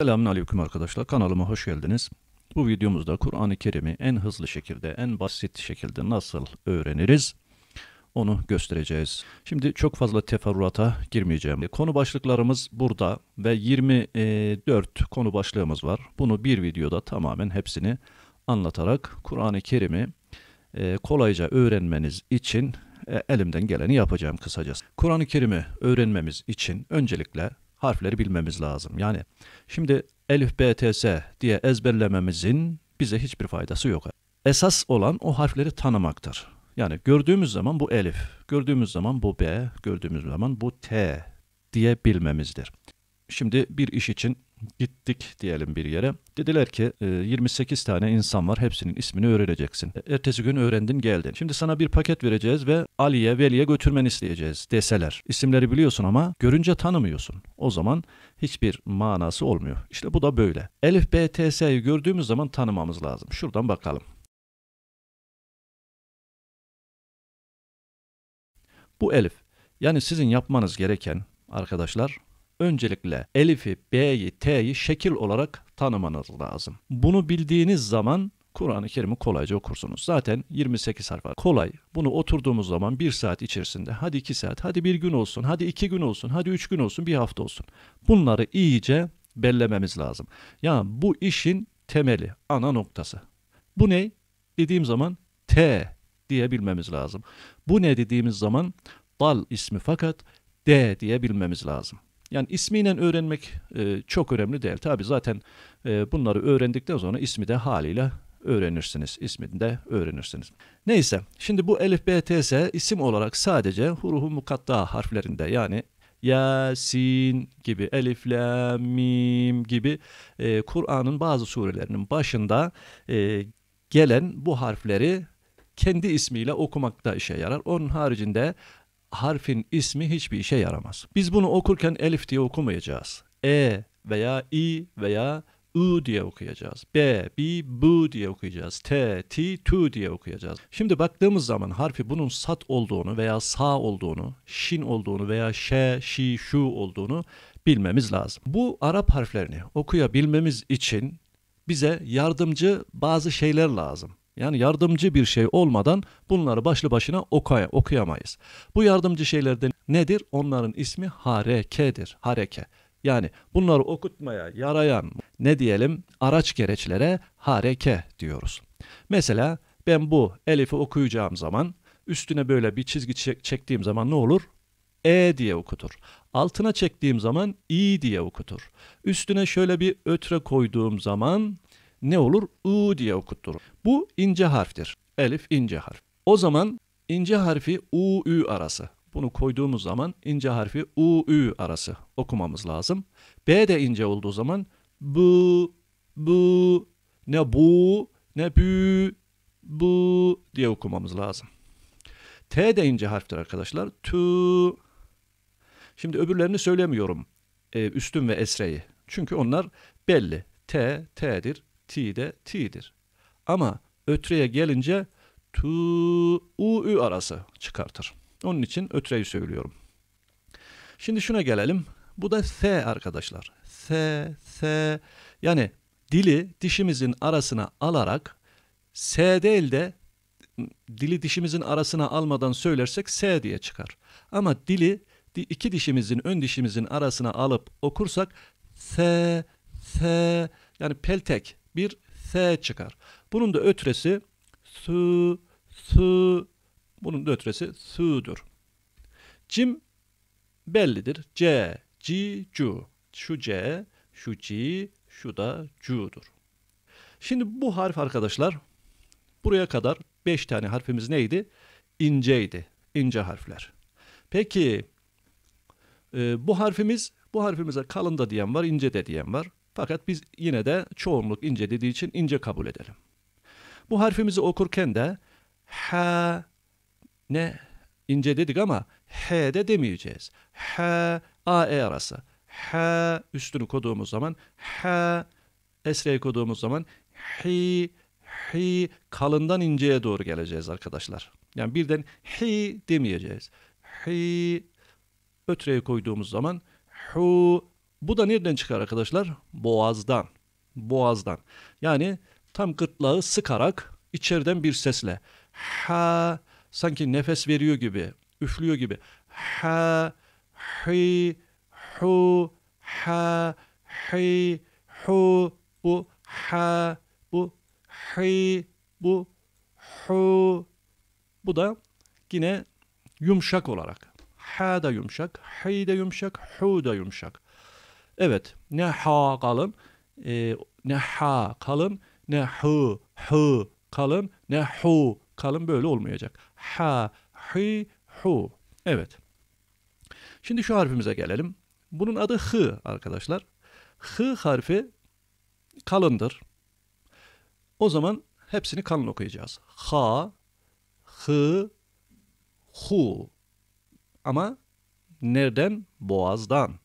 Selamünaleyküm arkadaşlar kanalıma hoş geldiniz. Bu videomuzda Kur'an-ı Kerim'i en hızlı şekilde, en basit şekilde nasıl öğreniriz onu göstereceğiz. Şimdi çok fazla teferruata girmeyeceğim. Konu başlıklarımız burada ve 24 konu başlığımız var. Bunu bir videoda tamamen hepsini anlatarak Kur'an-ı Kerim'i e, kolayca öğrenmeniz için e, elimden geleni yapacağım kısacası. Kur'an-ı Kerim'i öğrenmemiz için öncelikle harfleri bilmemiz lazım. Yani şimdi elif, b, t, s diye ezberlememizin bize hiçbir faydası yok. Esas olan o harfleri tanımaktır. Yani gördüğümüz zaman bu elif, gördüğümüz zaman bu b, gördüğümüz zaman bu t diye bilmemizdir. Şimdi bir iş için Gittik diyelim bir yere. Dediler ki 28 ee, tane insan var hepsinin ismini öğreneceksin. E, ertesi gün öğrendin geldin. Şimdi sana bir paket vereceğiz ve Ali'ye Veli'ye götürmeni isteyeceğiz deseler. İsimleri biliyorsun ama görünce tanımıyorsun. O zaman hiçbir manası olmuyor. İşte bu da böyle. Elif B T BTS'yi gördüğümüz zaman tanımamız lazım. Şuradan bakalım. Bu Elif. Yani sizin yapmanız gereken arkadaşlar öncelikle elifi, b'yi, t'yi şekil olarak tanımanız lazım. Bunu bildiğiniz zaman Kur'an-ı Kerim'i kolayca okursunuz. Zaten 28 harf var. Kolay. Bunu oturduğumuz zaman bir saat içerisinde, hadi iki saat, hadi bir gün olsun, hadi iki gün olsun, hadi üç gün olsun, bir hafta olsun. Bunları iyice bellememiz lazım. Yani bu işin temeli, ana noktası. Bu ne? Dediğim zaman T diyebilmemiz lazım. Bu ne dediğimiz zaman dal ismi fakat D diyebilmemiz lazım. Yani ismiyle öğrenmek e, çok önemli değil. Tabi zaten e, bunları öğrendikten sonra ismi de haliyle öğrenirsiniz. İsmini de öğrenirsiniz. Neyse şimdi bu elif bts isim olarak sadece huruhu mukatta harflerinde yani Yasin gibi, Elif, La, Mim gibi e, Kur'an'ın bazı surelerinin başında e, gelen bu harfleri kendi ismiyle okumakta işe yarar. Onun haricinde harfin ismi hiçbir işe yaramaz. Biz bunu okurken elif diye okumayacağız. E veya i veya ı diye okuyacağız. B, bi, bu diye okuyacağız. T, ti, tu diye okuyacağız. Şimdi baktığımız zaman harfi bunun sat olduğunu veya sağ olduğunu, şin olduğunu veya şe, şi, şu olduğunu bilmemiz lazım. Bu Arap harflerini okuyabilmemiz için bize yardımcı bazı şeyler lazım. Yani yardımcı bir şey olmadan bunları başlı başına okuya, okuyamayız. Bu yardımcı şeylerde nedir? Onların ismi harekedir. Hareke. Yani bunları okutmaya yarayan ne diyelim araç gereçlere hareke diyoruz. Mesela ben bu elifi okuyacağım zaman üstüne böyle bir çizgi çek çektiğim zaman ne olur? E diye okutur. Altına çektiğim zaman i diye okutur. Üstüne şöyle bir ötre koyduğum zaman ne olur? U diye okutturur. Bu ince harftir. Elif ince harf. O zaman ince harfi U, Ü arası. Bunu koyduğumuz zaman ince harfi U, Ü arası okumamız lazım. B de ince olduğu zaman bu, bu, ne bu, ne bü, bu diye okumamız lazım. T de ince harftir arkadaşlar. Tu. Şimdi öbürlerini söylemiyorum. Ee, üstün ve esreyi. Çünkü onlar belli. T, T'dir. T de T'dir. Ama ötreye gelince tu u ü arası çıkartır. Onun için ötreyi söylüyorum. Şimdi şuna gelelim. Bu da S arkadaşlar. S, S. Yani dili dişimizin arasına alarak S değil de dili dişimizin arasına almadan söylersek S diye çıkar. Ama dili iki dişimizin ön dişimizin arasına alıp okursak S, S yani peltek bir S çıkar. Bunun da ötresi su, su, bunun da ötresi su'dur. Cim bellidir. C, C, C. Şu C, şu C, şu da C'dur. Şimdi bu harf arkadaşlar buraya kadar 5 tane harfimiz neydi? İnceydi. İnce harfler. Peki e, bu harfimiz bu harfimize kalın da diyen var, ince de diyen var. Fakat biz yine de çoğunluk ince dediği için ince kabul edelim. Bu harfimizi okurken de ha ne ince dedik ama h de demeyeceğiz. H a e arası. H üstünü koduğumuz zaman h esreyi koduğumuz zaman hi hi kalından inceye doğru geleceğiz arkadaşlar. Yani birden hi demeyeceğiz. Hi ötreye koyduğumuz zaman hu bu da nereden çıkar arkadaşlar? Boğazdan. Boğazdan. Yani tam gırtlağı sıkarak içeriden bir sesle ha sanki nefes veriyor gibi, üflüyor gibi. Ha, hi, hu, ha, hi, hu, bu, ha, bu, hi, bu, hu. Bu da yine yumuşak olarak. Ha da yumuşak, hi de yumuşak, hu da yumuşak. Evet. Ne ha kalın, e, ne ha kalın, ne hu, hu kalın, ne hu kalın böyle olmayacak. Ha, hi, hu. Evet. Şimdi şu harfimize gelelim. Bunun adı hı arkadaşlar. Hı harfi kalındır. O zaman hepsini kalın okuyacağız. Ha, hı, hu. Ama nereden? Boğazdan.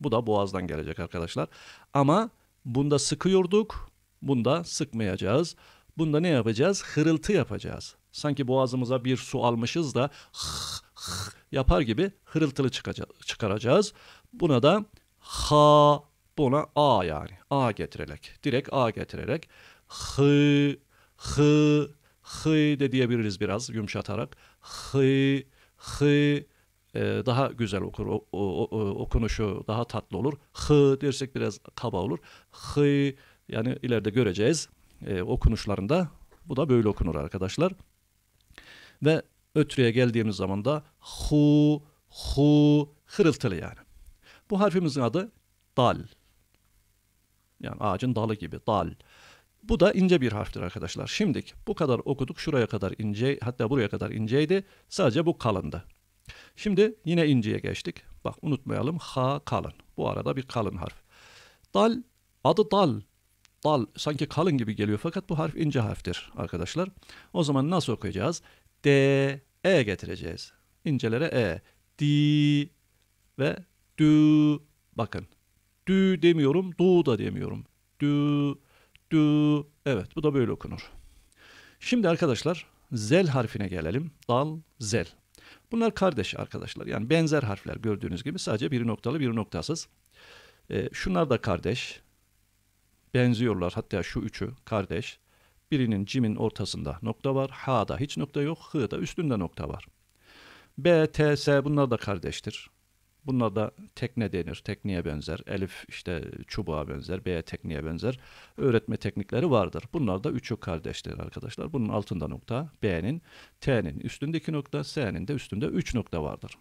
Bu da boğazdan gelecek arkadaşlar. Ama bunda sıkıyorduk. Bunda sıkmayacağız. Bunda ne yapacağız? Hırıltı yapacağız. Sanki boğazımıza bir su almışız da hıh, hıh yapar gibi hırıltılı çıkaracağız. Buna da ha buna a yani a getirerek direkt a getirerek hı hı hı de diyebiliriz biraz yumuşatarak hı hı e, daha güzel okur, o, o, o, okunuşu daha tatlı olur. Hı dersek biraz kaba olur. Hı yani ileride göreceğiz e, okunuşlarında. Bu da böyle okunur arkadaşlar. Ve ötürüye geldiğimiz zaman da hu, hu, hırıltılı yani. Bu harfimizin adı dal. Yani ağacın dalı gibi dal. Bu da ince bir harftir arkadaşlar. Şimdilik bu kadar okuduk. Şuraya kadar ince hatta buraya kadar inceydi. Sadece bu kalındı. Şimdi yine inceye geçtik. Bak unutmayalım ha kalın. Bu arada bir kalın harf. Dal adı dal. Dal sanki kalın gibi geliyor fakat bu harf ince harftir arkadaşlar. O zaman nasıl okuyacağız? D, E getireceğiz. İncelere E. D ve dü. Bakın. Dü demiyorum, du da demiyorum. Dü, dü. Evet bu da böyle okunur. Şimdi arkadaşlar zel harfine gelelim. Dal, zel. Bunlar kardeş arkadaşlar. Yani benzer harfler gördüğünüz gibi sadece biri noktalı biri noktasız. E, şunlar da kardeş. Benziyorlar hatta şu üçü kardeş. Birinin cimin ortasında nokta var. H'da hiç nokta yok. H'da üstünde nokta var. B, T, S bunlar da kardeştir. Bunlar da tekne denir. Tekniğe benzer. Elif işte çubuğa benzer. B'ye tekniğe benzer. Öğretme teknikleri vardır. Bunlar da üçü kardeşler arkadaşlar. Bunun altında nokta B'nin, T'nin üstündeki nokta, S'nin de üstünde üç nokta vardır.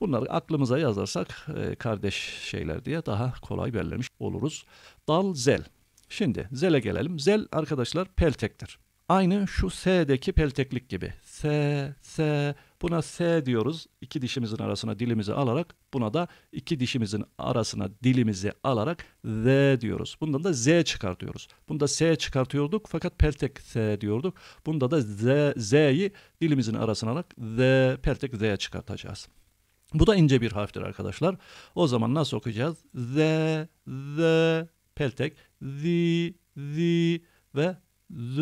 Bunları aklımıza yazarsak e, kardeş şeyler diye daha kolay belirlemiş oluruz. Dal, zel. Şimdi zele gelelim. Zel arkadaşlar peltektir. Aynı şu S'deki pelteklik gibi. S, S, Buna S diyoruz. İki dişimizin arasına dilimizi alarak buna da iki dişimizin arasına dilimizi alarak Z diyoruz. Bundan da Z çıkartıyoruz. Bunda S çıkartıyorduk fakat peltek S diyorduk. Bunda da Z, Z'yi dilimizin arasına alarak Z, peltek Z çıkartacağız. Bu da ince bir harftir arkadaşlar. O zaman nasıl okuyacağız? Z, Z, peltek, Z, Z ve Z,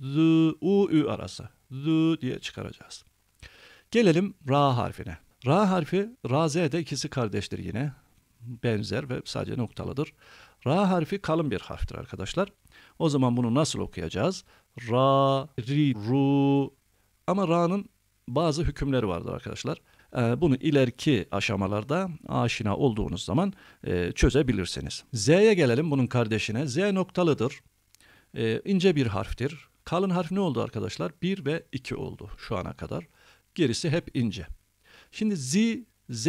Z, U, Ü arası. Z diye çıkaracağız. Gelelim ra harfine. Ra harfi ra z de ikisi kardeştir yine. Benzer ve sadece noktalıdır. Ra harfi kalın bir harftir arkadaşlar. O zaman bunu nasıl okuyacağız? Ra, ri, ru. Ama ra'nın bazı hükümleri vardır arkadaşlar. Ee, bunu ileriki aşamalarda aşina olduğunuz zaman e, çözebilirsiniz. Z'ye gelelim bunun kardeşine. Z noktalıdır. Ee, ince bir harftir. Kalın harf ne oldu arkadaşlar? 1 ve 2 oldu şu ana kadar. Gerisi hep ince. Şimdi Z, Z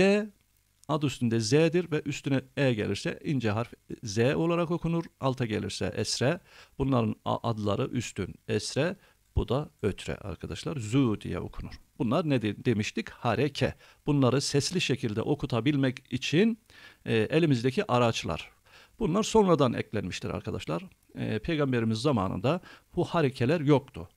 ad üstünde Z'dir ve üstüne E gelirse ince harf Z olarak okunur. Alta gelirse esre. Bunların adları üstün esre. Bu da ötre arkadaşlar. Zü diye okunur. Bunlar ne demiştik? Hareke. Bunları sesli şekilde okutabilmek için e, elimizdeki araçlar. Bunlar sonradan eklenmiştir arkadaşlar. E, Peygamberimiz zamanında bu harekeler yoktu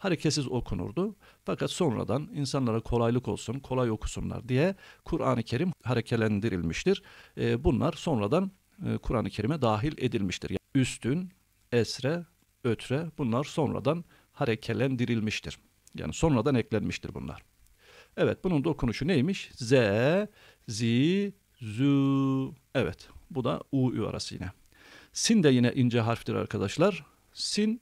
hareketsiz okunurdu. Fakat sonradan insanlara kolaylık olsun, kolay okusunlar diye Kur'an-ı Kerim harekelendirilmiştir. E, bunlar sonradan e, Kur'an-ı Kerim'e dahil edilmiştir. Yani üstün, esre, ötre bunlar sonradan harekelendirilmiştir. Yani sonradan eklenmiştir bunlar. Evet bunun da okunuşu neymiş? Z, zi, ZU. Evet bu da u, ü arası yine. Sin de yine ince harftir arkadaşlar. Sin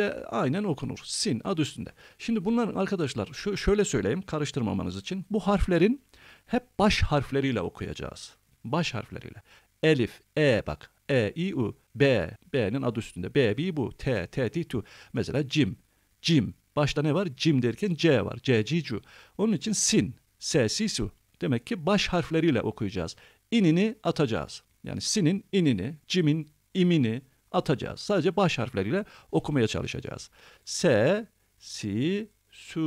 de aynen okunur. Sin adı üstünde. Şimdi bunların arkadaşlar şu, şöyle söyleyeyim karıştırmamanız için. Bu harflerin hep baş harfleriyle okuyacağız. Baş harfleriyle. Elif, E bak. E, I, U, B. B'nin adı üstünde. B, B bu. T, T, T, tu. Mesela cim. Cim. Başta ne var? Cim derken C var. C, C, cu. Onun için sin. S, S su. Demek ki baş harfleriyle okuyacağız. İnini atacağız. Yani sinin inini, cimin imini, atacağız. Sadece baş harfleriyle okumaya çalışacağız. S, si, su.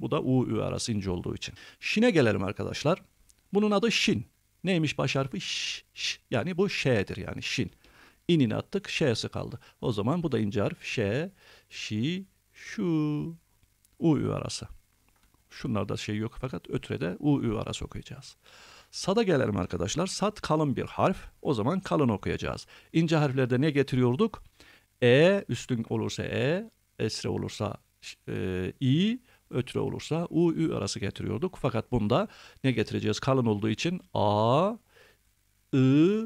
Bu da u, ü arası ince olduğu için. Şine gelelim arkadaşlar. Bunun adı şin. Neymiş baş harfi? Ş, ş. Yani bu ş'dir yani şin. İnini attık, ş'si kaldı. O zaman bu da ince harf. Ş, şi, şu. U, ü arası. Şunlarda şey yok fakat ötürede u, ü arası okuyacağız. Sada gelelim arkadaşlar. Sat kalın bir harf. O zaman kalın okuyacağız. İnce harflerde ne getiriyorduk? E üstün olursa E, esre olursa e, i, ötre olursa u, ü arası getiriyorduk. Fakat bunda ne getireceğiz? Kalın olduğu için a, I,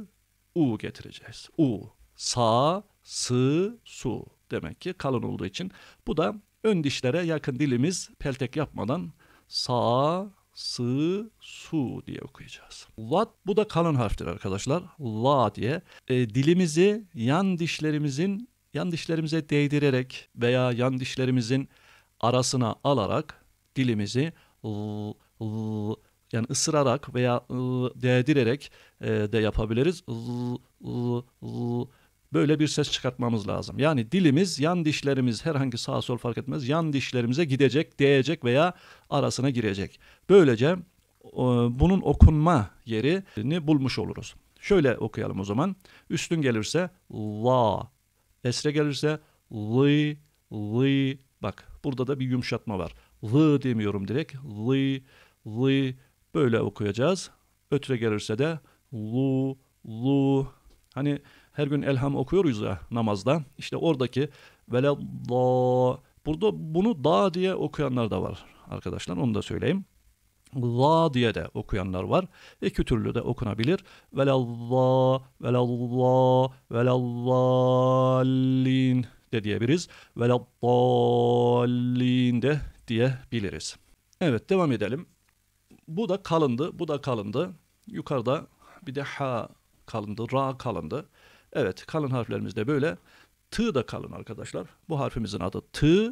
U getireceğiz. U, sa, sı, su demek ki kalın olduğu için. Bu da ön dişlere yakın dilimiz peltek yapmadan sa, sığ su diye okuyacağız. Lat bu da kalın harftir arkadaşlar. La diye. E, dilimizi yan dişlerimizin yan dişlerimize değdirerek veya yan dişlerimizin arasına alarak dilimizi l, l, yani ısırarak veya l, değdirerek e, de yapabiliriz. L, l, l, böyle bir ses çıkartmamız lazım. Yani dilimiz yan dişlerimiz herhangi sağ sol fark etmez yan dişlerimize gidecek, değecek veya arasına girecek. Böylece bunun okunma yerini bulmuş oluruz. Şöyle okuyalım o zaman. Üstün gelirse la, esre gelirse li, li. Bak burada da bir yumuşatma var. Lı demiyorum direkt. Li, li böyle okuyacağız. Ötre gelirse de lu, lu. Hani her gün elham okuyoruz ya namazda. İşte oradaki veledda burada bunu da diye okuyanlar da var arkadaşlar onu da söyleyeyim. La diye de okuyanlar var. İki türlü de okunabilir. Velallah, velallah, velallallin de diyebiliriz. Velallallin de diyebiliriz. Evet devam edelim. Bu da kalındı, bu da kalındı. Yukarıda bir de ha kalındı, ra kalındı. Evet kalın harflerimiz de böyle. T da kalın arkadaşlar. Bu harfimizin adı T.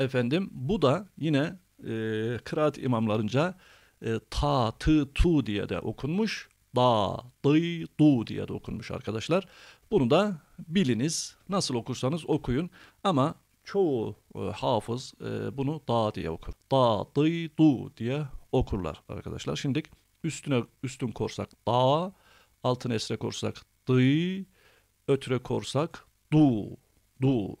Efendim bu da yine e, kıraat imamlarınca e, ta, tı, tu diye de okunmuş. Da, dı, du diye de okunmuş arkadaşlar. Bunu da biliniz. Nasıl okursanız okuyun. Ama çoğu e, hafız e, bunu da diye okur. Da, dı, du diye okurlar arkadaşlar. Şimdi üstüne üstün korsak da, altın esre korsak dı, ötre korsak, du, du.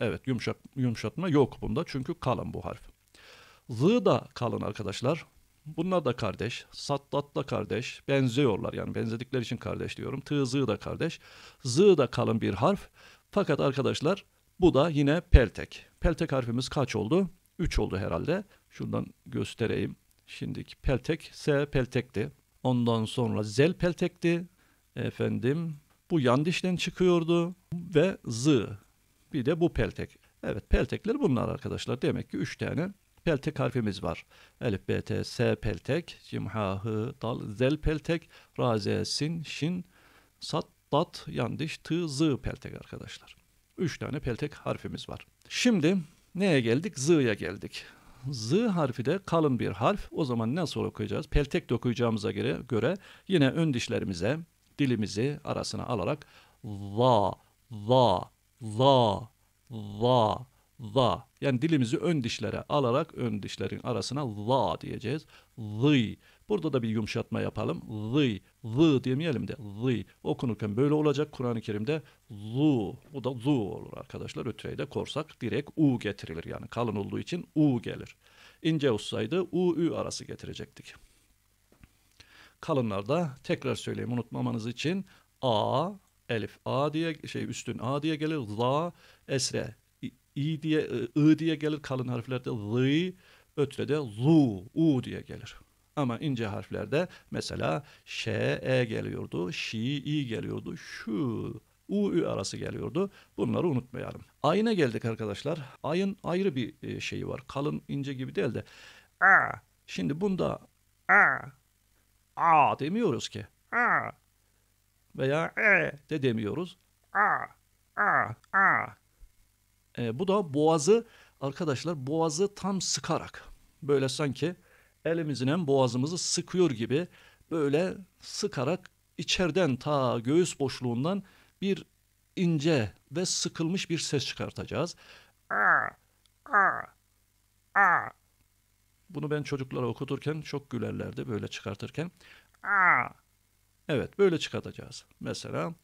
Evet yumuşak, yumuşatma yok bunda çünkü kalın bu harf. zı da kalın arkadaşlar. Bunlar da kardeş. Sattat da kardeş. Benziyorlar yani benzedikleri için kardeş diyorum. Tı zı da kardeş. zı da kalın bir harf. Fakat arkadaşlar bu da yine peltek. Peltek harfimiz kaç oldu? 3 oldu herhalde. Şundan göstereyim. Şimdiki peltek S peltekti. Ondan sonra zel peltekti. Efendim bu yan dişten çıkıyordu ve zı. Bir de bu peltek. Evet peltekler bunlar arkadaşlar. Demek ki üç tane peltek harfimiz var. Elif, B, T, S peltek, Cim, H, Dal, Zel peltek, Ra, Z, Sin, Şin, Sat, Dat, yan diş, Tı, zı peltek arkadaşlar. Üç tane peltek harfimiz var. Şimdi neye geldik? Zıya geldik. Z harfi de kalın bir harf. O zaman nasıl okuyacağız? Peltek de okuyacağımıza göre, göre yine ön dişlerimize dilimizi arasına alarak va, va, va, va, va. Yani dilimizi ön dişlere alarak ön dişlerin arasına la diyeceğiz. zı Burada da bir yumuşatma yapalım. zı zı demeyelim de zı Okunurken böyle olacak. Kur'an-ı Kerim'de lu. O da lu olur arkadaşlar. Ötreyi de korsak direkt u getirilir. Yani kalın olduğu için u gelir. İnce olsaydı u, ü arası getirecektik. Kalınlar da tekrar söyleyeyim unutmamanız için A, elif A diye şey üstün A diye gelir. La, esre i, i diye I diye gelir. Kalın harflerde lı, de lu, u diye gelir. Ama ince harflerde mesela ş, e geliyordu, şi, i geliyordu, şu, u, ü arası geliyordu. Bunları unutmayalım. Ayına geldik arkadaşlar. Ayın ayrı bir e, şeyi var. Kalın ince gibi değil de. A. Şimdi bunda a a demiyoruz ki. A veya e de demiyoruz. A a a. E, bu da boğazı arkadaşlar boğazı tam sıkarak böyle sanki elimizin hem boğazımızı sıkıyor gibi böyle sıkarak içeriden ta göğüs boşluğundan bir ince ve sıkılmış bir ses çıkartacağız. A a a bunu ben çocuklara okuturken çok gülerlerdi böyle çıkartırken. Aa! Evet böyle çıkartacağız. Mesela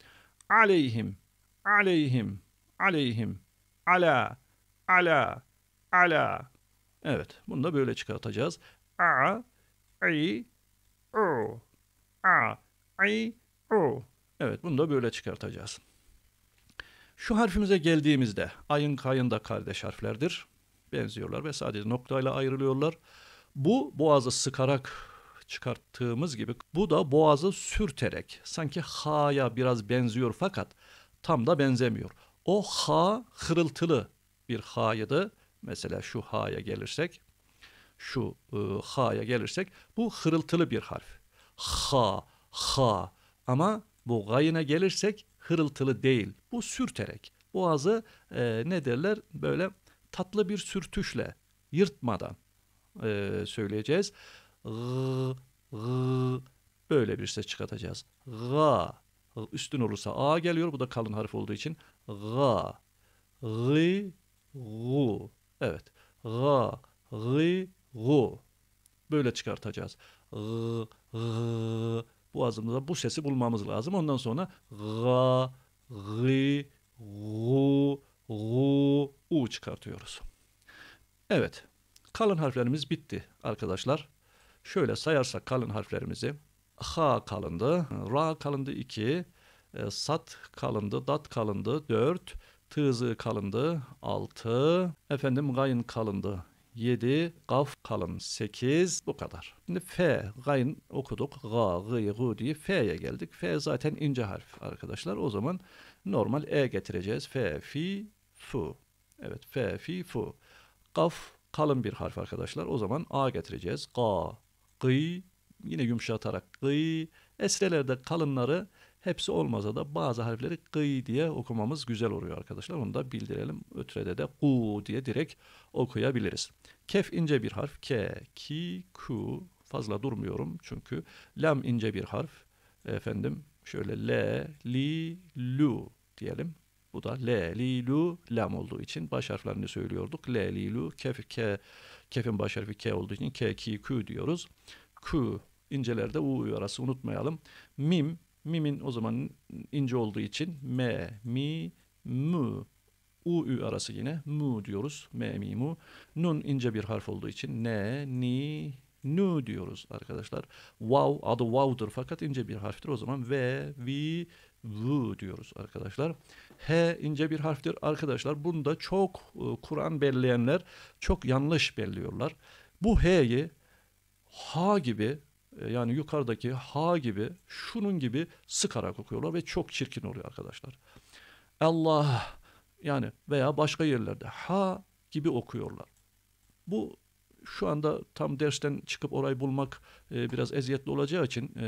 aleyhim, aleyhim, aleyhim, ala, ala, ala. Evet bunu da böyle çıkartacağız. A, i, o, a, i, o. Evet bunu da böyle çıkartacağız. Şu harfimize geldiğimizde ayın kayında kardeş harflerdir benziyorlar ve sadece noktayla ayrılıyorlar. Bu boğazı sıkarak çıkarttığımız gibi bu da boğazı sürterek sanki ha'ya biraz benziyor fakat tam da benzemiyor. O ha hırıltılı bir ha'ydı. Mesela şu ha'ya gelirsek şu e, ıı, ha'ya gelirsek bu hırıltılı bir harf. Ha, ha ama bu gayına gelirsek hırıltılı değil. Bu sürterek boğazı e, ne derler böyle tatlı bir sürtüşle yırtmadan e, söyleyeceğiz. G, g, böyle bir ses çıkartacağız. Ga. Üstün olursa A geliyor. Bu da kalın harf olduğu için. Ga. Gı. Gu. Evet. Ga. Gı. Gu. Böyle çıkartacağız. Gı. Gı. Boğazımızda bu sesi bulmamız lazım. Ondan sonra ga. Gı. Gu. Gu, u çıkartıyoruz. Evet. Kalın harflerimiz bitti arkadaşlar. Şöyle sayarsak kalın harflerimizi. Ha kalındı. Ra kalındı 2. E, sat kalındı. Dat kalındı 4. Tızı kalındı 6. Efendim gayın kalındı 7. Gaf kalın 8. Bu kadar. Şimdi F gayın okuduk. Ga, gı, gu diye F'ye geldik. F zaten ince harf arkadaşlar. O zaman Normal e getireceğiz. Fe, fi, fu. Evet fe, fi, fu. Kaf kalın bir harf arkadaşlar. O zaman a getireceğiz. Ka, gıy. Yine yumuşatarak gıy. Esrelerde kalınları hepsi olmasa da bazı harfleri gıy diye okumamız güzel oluyor arkadaşlar. Onu da bildirelim. Ötrede de gu diye direkt okuyabiliriz. Kef ince bir harf. Ke, ki, ku. Fazla durmuyorum çünkü. Lam ince bir harf. Efendim Şöyle le, li, lu diyelim. Bu da le, li, lu, lam olduğu için baş harflerini söylüyorduk. Le, li, lu, kef, ke, kefin baş harfi k olduğu için k, ki, kü diyoruz. Kü, incelerde u u arası unutmayalım. Mim, mimin o zaman ince olduğu için m, mi, mu, u, ü arası yine mu diyoruz. M, mi, mu. Nun ince bir harf olduğu için ne, ni, nu diyoruz arkadaşlar. Wow adı wow'dur fakat ince bir harftir. O zaman V, V, V diyoruz arkadaşlar. H ince bir harftir arkadaşlar. Bunu da çok e, Kur'an belleyenler çok yanlış belliyorlar. Bu H'yi H gibi e, yani yukarıdaki H gibi şunun gibi sıkarak okuyorlar ve çok çirkin oluyor arkadaşlar. Allah yani veya başka yerlerde ha gibi okuyorlar. Bu şu anda tam dersten çıkıp orayı bulmak e, biraz eziyetli olacağı için e,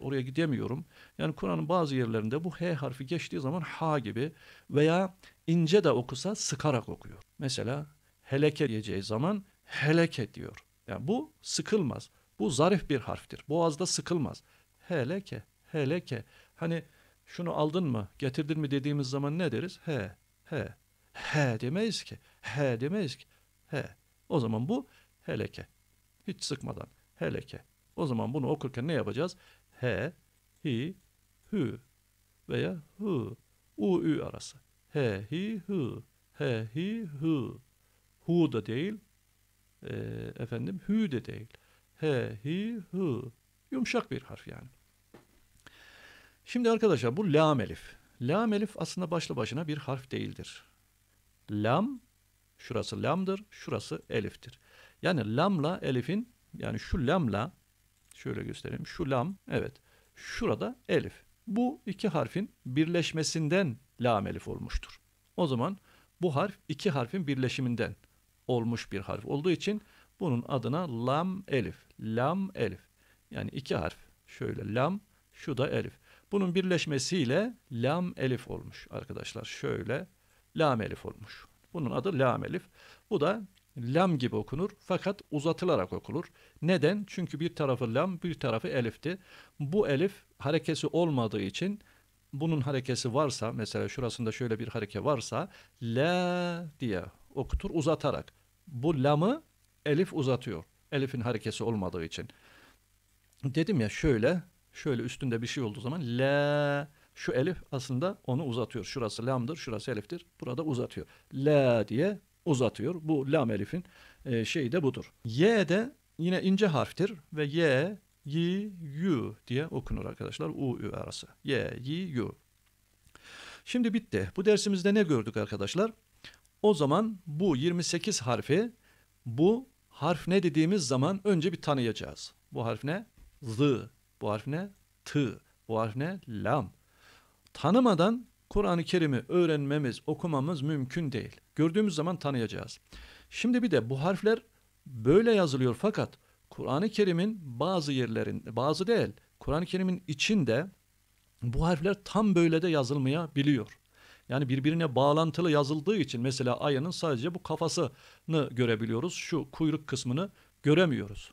oraya gidemiyorum. Yani Kur'an'ın bazı yerlerinde bu H harfi geçtiği zaman H gibi veya ince de okusa sıkarak okuyor. Mesela heleke diyeceği zaman heleke diyor. Yani bu sıkılmaz. Bu zarif bir harftir. Boğazda sıkılmaz. Heleke, heleke. Hani şunu aldın mı, getirdin mi dediğimiz zaman ne deriz? He, he. He demeyiz ki. He demeyiz ki. He. O zaman bu heleke. Hiç sıkmadan heleke. O zaman bunu okurken ne yapacağız? He, hi, hü veya hı. U, ü arası. He, hi, hı. He, hi, hı. Hu da değil. E, efendim hü de değil. He, hi, hı. Yumuşak bir harf yani. Şimdi arkadaşlar bu lam elif. Lam elif aslında başlı başına bir harf değildir. Lam Şurası lamdır, şurası eliftir. Yani lamla elifin yani şu lamla şöyle göstereyim. Şu lam evet. Şurada elif. Bu iki harfin birleşmesinden lam elif olmuştur. O zaman bu harf iki harfin birleşiminden olmuş bir harf olduğu için bunun adına lam elif. Lam elif. Yani iki harf. Şöyle lam, şu da elif. Bunun birleşmesiyle lam elif olmuş arkadaşlar. Şöyle lam elif olmuş. Bunun adı lam elif. Bu da lam gibi okunur fakat uzatılarak okulur. Neden? Çünkü bir tarafı lam, bir tarafı elifti. Bu elif harekesi olmadığı için bunun harekesi varsa mesela şurasında şöyle bir hareke varsa la diye okutur uzatarak. Bu lamı elif uzatıyor. Elif'in harekesi olmadığı için. Dedim ya şöyle şöyle üstünde bir şey olduğu zaman la şu elif aslında onu uzatıyor. Şurası lamdır, şurası eliftir. Burada uzatıyor. La diye uzatıyor. Bu lam elifin e, şeyi de budur. Y de yine ince harftir ve y, y, yu diye okunur arkadaşlar. U, ü arası. Y, y, yu. Şimdi bitti. Bu dersimizde ne gördük arkadaşlar? O zaman bu 28 harfi bu harf ne dediğimiz zaman önce bir tanıyacağız. Bu harf ne? Z. Bu harf ne? T. Bu harf ne? Lam. Tanımadan Kur'an-ı Kerim'i öğrenmemiz, okumamız mümkün değil. Gördüğümüz zaman tanıyacağız. Şimdi bir de bu harfler böyle yazılıyor fakat Kur'an-ı Kerim'in bazı yerlerin, bazı değil, Kur'an-ı Kerim'in içinde bu harfler tam böyle de yazılmayabiliyor. Yani birbirine bağlantılı yazıldığı için mesela ayının sadece bu kafasını görebiliyoruz. Şu kuyruk kısmını göremiyoruz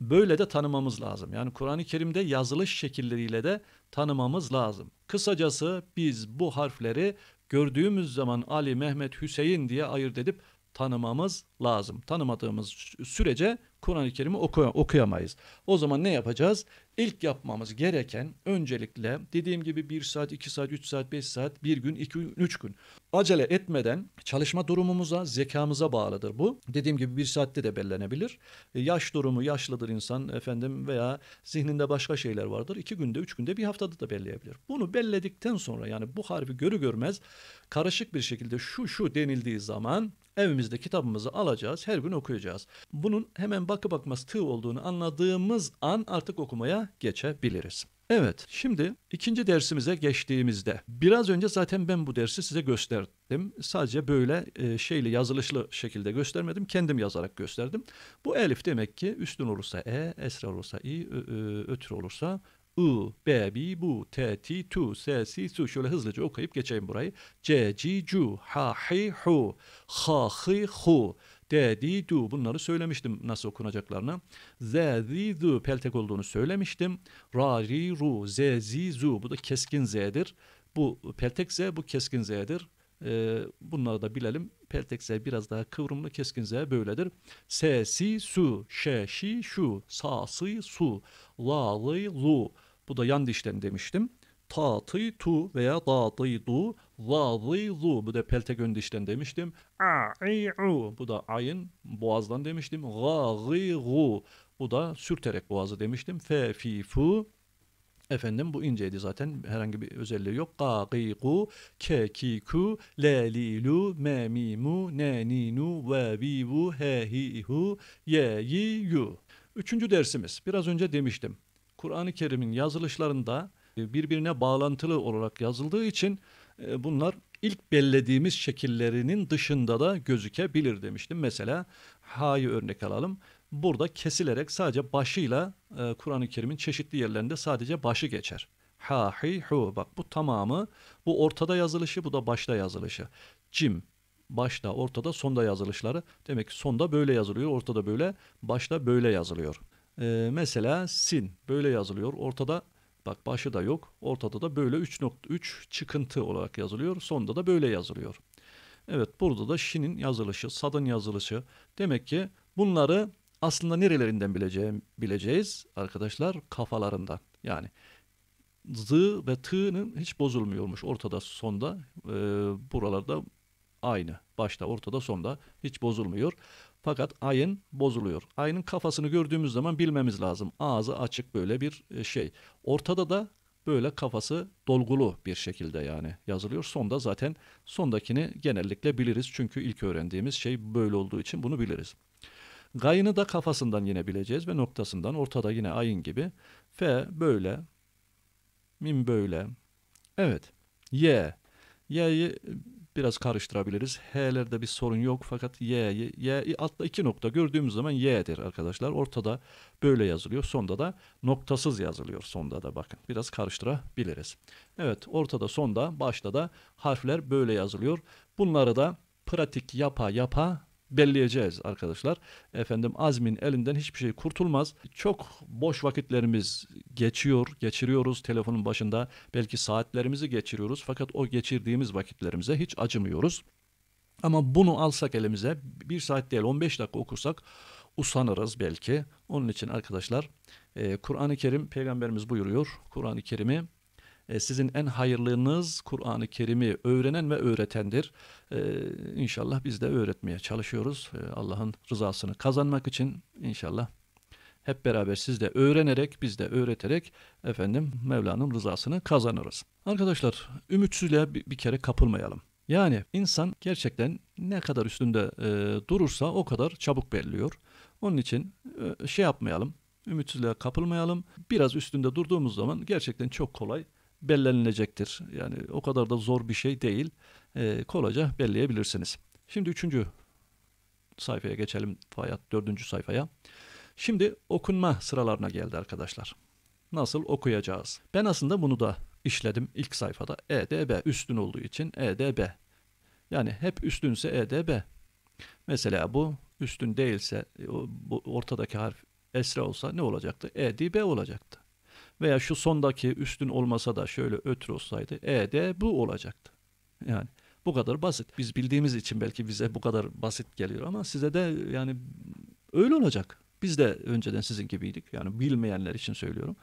böyle de tanımamız lazım. Yani Kur'an-ı Kerim'de yazılış şekilleriyle de tanımamız lazım. Kısacası biz bu harfleri gördüğümüz zaman Ali, Mehmet, Hüseyin diye ayırt edip tanımamız lazım. Tanımadığımız sürece Kur'an-ı Kerim'i okuyamayız. O zaman ne yapacağız? İlk yapmamız gereken öncelikle dediğim gibi 1 saat, 2 saat, 3 saat, 5 saat, 1 gün, 2 gün, 3 gün. Acele etmeden çalışma durumumuza, zekamıza bağlıdır bu. Dediğim gibi 1 saatte de bellenebilir. E, yaş durumu, yaşlıdır insan efendim veya zihninde başka şeyler vardır. 2 günde, 3 günde, bir haftada da belleyebilir. Bunu belledikten sonra yani bu harfi görü görmez karışık bir şekilde şu şu denildiği zaman evimizde kitabımızı alacağız, her gün okuyacağız. Bunun hemen bakı bakmaz tığ olduğunu anladığımız an artık okumaya geçebiliriz. Evet, şimdi ikinci dersimize geçtiğimizde biraz önce zaten ben bu dersi size gösterdim. Sadece böyle e, şeyli yazılışlı şekilde göstermedim. Kendim yazarak gösterdim. Bu elif demek ki üstün olursa e, esra olursa i, ö, ötür olursa ı, b, b, bu, t, t, tu, s, si, su. Şöyle hızlıca okuyup geçeyim burayı. C, c, cu, H, H, hu, ha, hi, hu de, di, du bunları söylemiştim nasıl okunacaklarını. Ze, zi, zu peltek olduğunu söylemiştim. Rari ru, ze, zu bu da keskin z'dir. Bu peltek z, bu keskin z'dir. E, ee, bunları da bilelim. Peltek z biraz daha kıvrımlı, keskin z böyledir. Se, si, su, şe, şu, sa, si, su, la, li, lu. Bu da yan dişten demiştim tu veya du, datıydu zazıyzu bu da peltek ön dişten demiştim a'i'u bu da ayın boğazdan demiştim gazıygu bu da sürterek boğazı demiştim fe fi fu Efendim bu inceydi zaten herhangi bir özelliği yok. Gaqiqu, kekiku, lelilu, memimu, neninu, vevivu, hehihu, yeyiyu. Üçüncü dersimiz. Biraz önce demiştim. Kur'an-ı Kerim'in yazılışlarında e, birbirine bağlantılı olarak yazıldığı için e, bunlar ilk bellediğimiz şekillerinin dışında da gözükebilir demiştim. Mesela ha'yı örnek alalım. Burada kesilerek sadece başıyla e, Kur'an-ı Kerim'in çeşitli yerlerinde sadece başı geçer. Ha, hi, hu. Bak bu tamamı bu ortada yazılışı bu da başta yazılışı. Cim başta ortada sonda yazılışları. Demek ki sonda böyle yazılıyor ortada böyle başta böyle yazılıyor. Ee, mesela sin böyle yazılıyor ortada Bak başı da yok. Ortada da böyle 3.3 çıkıntı olarak yazılıyor. Sonda da böyle yazılıyor. Evet burada da şinin yazılışı, sadın yazılışı. Demek ki bunları aslında nerelerinden bileceğim, bileceğiz arkadaşlar? Kafalarından. Yani z ve t'nın hiç bozulmuyormuş ortada sonda. E, buralarda aynı. Başta ortada sonda hiç bozulmuyor. Fakat ayın bozuluyor. Ayının kafasını gördüğümüz zaman bilmemiz lazım. Ağzı açık böyle bir e, şey. Ortada da böyle kafası dolgulu bir şekilde yani yazılıyor. Sonda zaten sondakini genellikle biliriz. Çünkü ilk öğrendiğimiz şey böyle olduğu için bunu biliriz. Gayını da kafasından yine bileceğiz ve noktasından ortada yine ayın gibi. F böyle, mim böyle. Evet. Y. Y'yi biraz karıştırabiliriz. H'lerde bir sorun yok fakat Y, Y, y altta iki nokta gördüğümüz zaman Y'dir arkadaşlar. Ortada böyle yazılıyor. Sonda da noktasız yazılıyor. Sonda da bakın biraz karıştırabiliriz. Evet ortada sonda başta da harfler böyle yazılıyor. Bunları da pratik yapa yapa belleyeceğiz arkadaşlar. Efendim azmin elinden hiçbir şey kurtulmaz. Çok boş vakitlerimiz geçiyor, geçiriyoruz telefonun başında. Belki saatlerimizi geçiriyoruz fakat o geçirdiğimiz vakitlerimize hiç acımıyoruz. Ama bunu alsak elimize bir saat değil 15 dakika okursak usanırız belki. Onun için arkadaşlar e, Kur'an-ı Kerim peygamberimiz buyuruyor. Kur'an-ı Kerim'i e, sizin en hayırlınız Kur'an-ı Kerim'i öğrenen ve öğretendir. E, inşallah biz de öğretmeye çalışıyoruz. E, Allah'ın rızasını kazanmak için inşallah hep beraber siz de öğrenerek, biz de öğreterek efendim Mevla'nın rızasını kazanırız. Arkadaşlar ümitsizliğe bir, bir kere kapılmayalım. Yani insan gerçekten ne kadar üstünde e, durursa o kadar çabuk belliyor. Onun için e, şey yapmayalım, ümitsizliğe kapılmayalım. Biraz üstünde durduğumuz zaman gerçekten çok kolay bellenilecektir. Yani o kadar da zor bir şey değil. E, kolayca belleyebilirsiniz. Şimdi üçüncü sayfaya geçelim. Fayat dördüncü sayfaya. Şimdi okunma sıralarına geldi arkadaşlar. Nasıl okuyacağız? Ben aslında bunu da işledim ilk sayfada. EDB üstün olduğu için EDB. Yani hep üstünse EDB. Mesela bu üstün değilse e, bu ortadaki harf esra olsa ne olacaktı? EDB olacaktı. Veya şu sondaki üstün olmasa da şöyle ötür olsaydı E de bu olacaktı. Yani bu kadar basit. Biz bildiğimiz için belki bize bu kadar basit geliyor ama size de yani öyle olacak. Biz de önceden sizin gibiydik. Yani bilmeyenler için söylüyorum.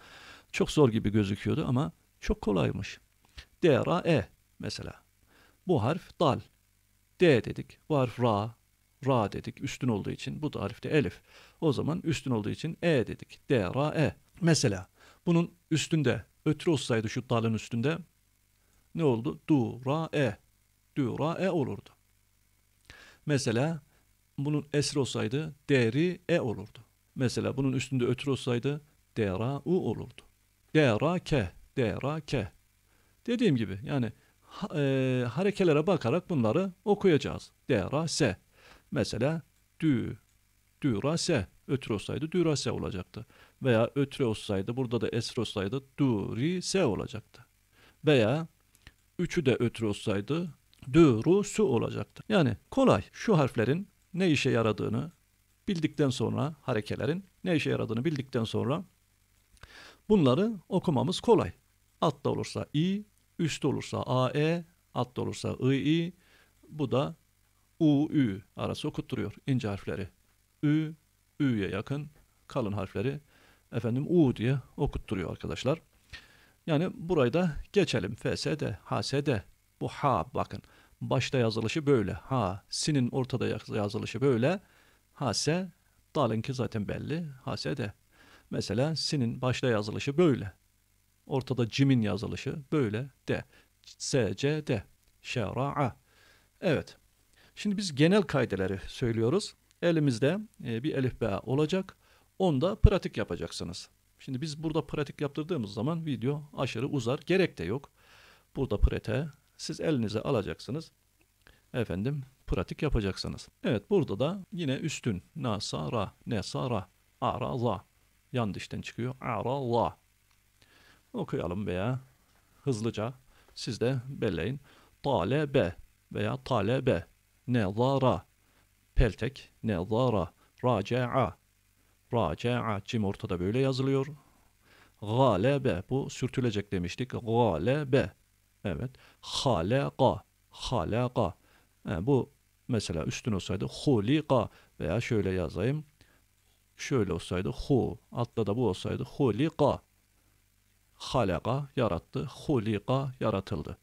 Çok zor gibi gözüküyordu ama çok kolaymış. D, ra, e mesela. Bu harf dal. D dedik. Bu harf ra. Ra dedik. Üstün olduğu için. Bu da harfte elif. O zaman üstün olduğu için e dedik. D, ra, e. Mesela bunun üstünde ötürü olsaydı şu dalın üstünde ne oldu? Du, ra, e. Du, ra, e olurdu. Mesela bunun esri olsaydı deri, e olurdu. Mesela bunun üstünde ötürü olsaydı dera, u olurdu. Dera, ke. Dera, ke. Dediğim gibi yani e, harekelere bakarak bunları okuyacağız. Dera, se. Mesela dü, dürase. Ötür olsaydı dürase olacaktı. Veya ötre olsaydı burada da esir olsaydı durise olacaktı. Veya üçü de ötür olsaydı dürüsü olacaktı. Yani kolay şu harflerin ne işe yaradığını bildikten sonra harekelerin ne işe yaradığını bildikten sonra bunları okumamız kolay. Altta olursa i, üstte olursa a e, altta olursa i i. Bu da u ü arası okutturuyor ince harfleri. Ü, Ü'ye yakın kalın harfleri efendim U diye okutturuyor arkadaşlar. Yani burayı da geçelim. FSD, HSD. Bu ha bakın. Başta yazılışı böyle. ha Sinin ortada yazılışı böyle. HS. Dalınki zaten belli. HSD. Mesela sinin başta yazılışı böyle. Ortada cimin yazılışı böyle. D. S, C, D. Şera'a. Evet. Şimdi biz genel kaydeleri söylüyoruz elimizde e, bir elifbe olacak. Onda pratik yapacaksınız. Şimdi biz burada pratik yaptırdığımız zaman video aşırı uzar. Gerek de yok. Burada prete. siz elinize alacaksınız. Efendim pratik yapacaksınız. Evet burada da yine üstün nasara nesara araza yan dişten çıkıyor. Araza okuyalım veya hızlıca siz de belleyin. Talebe veya talebe nezara Peltek nezara raca'a raca'a cim ortada böyle yazılıyor. Galebe bu sürtülecek demiştik. Galebe evet. Halaka halaka yani bu mesela üstün olsaydı hulika veya şöyle yazayım. Şöyle olsaydı hu altta da bu olsaydı hulika halaka yarattı. Hulika yaratıldı.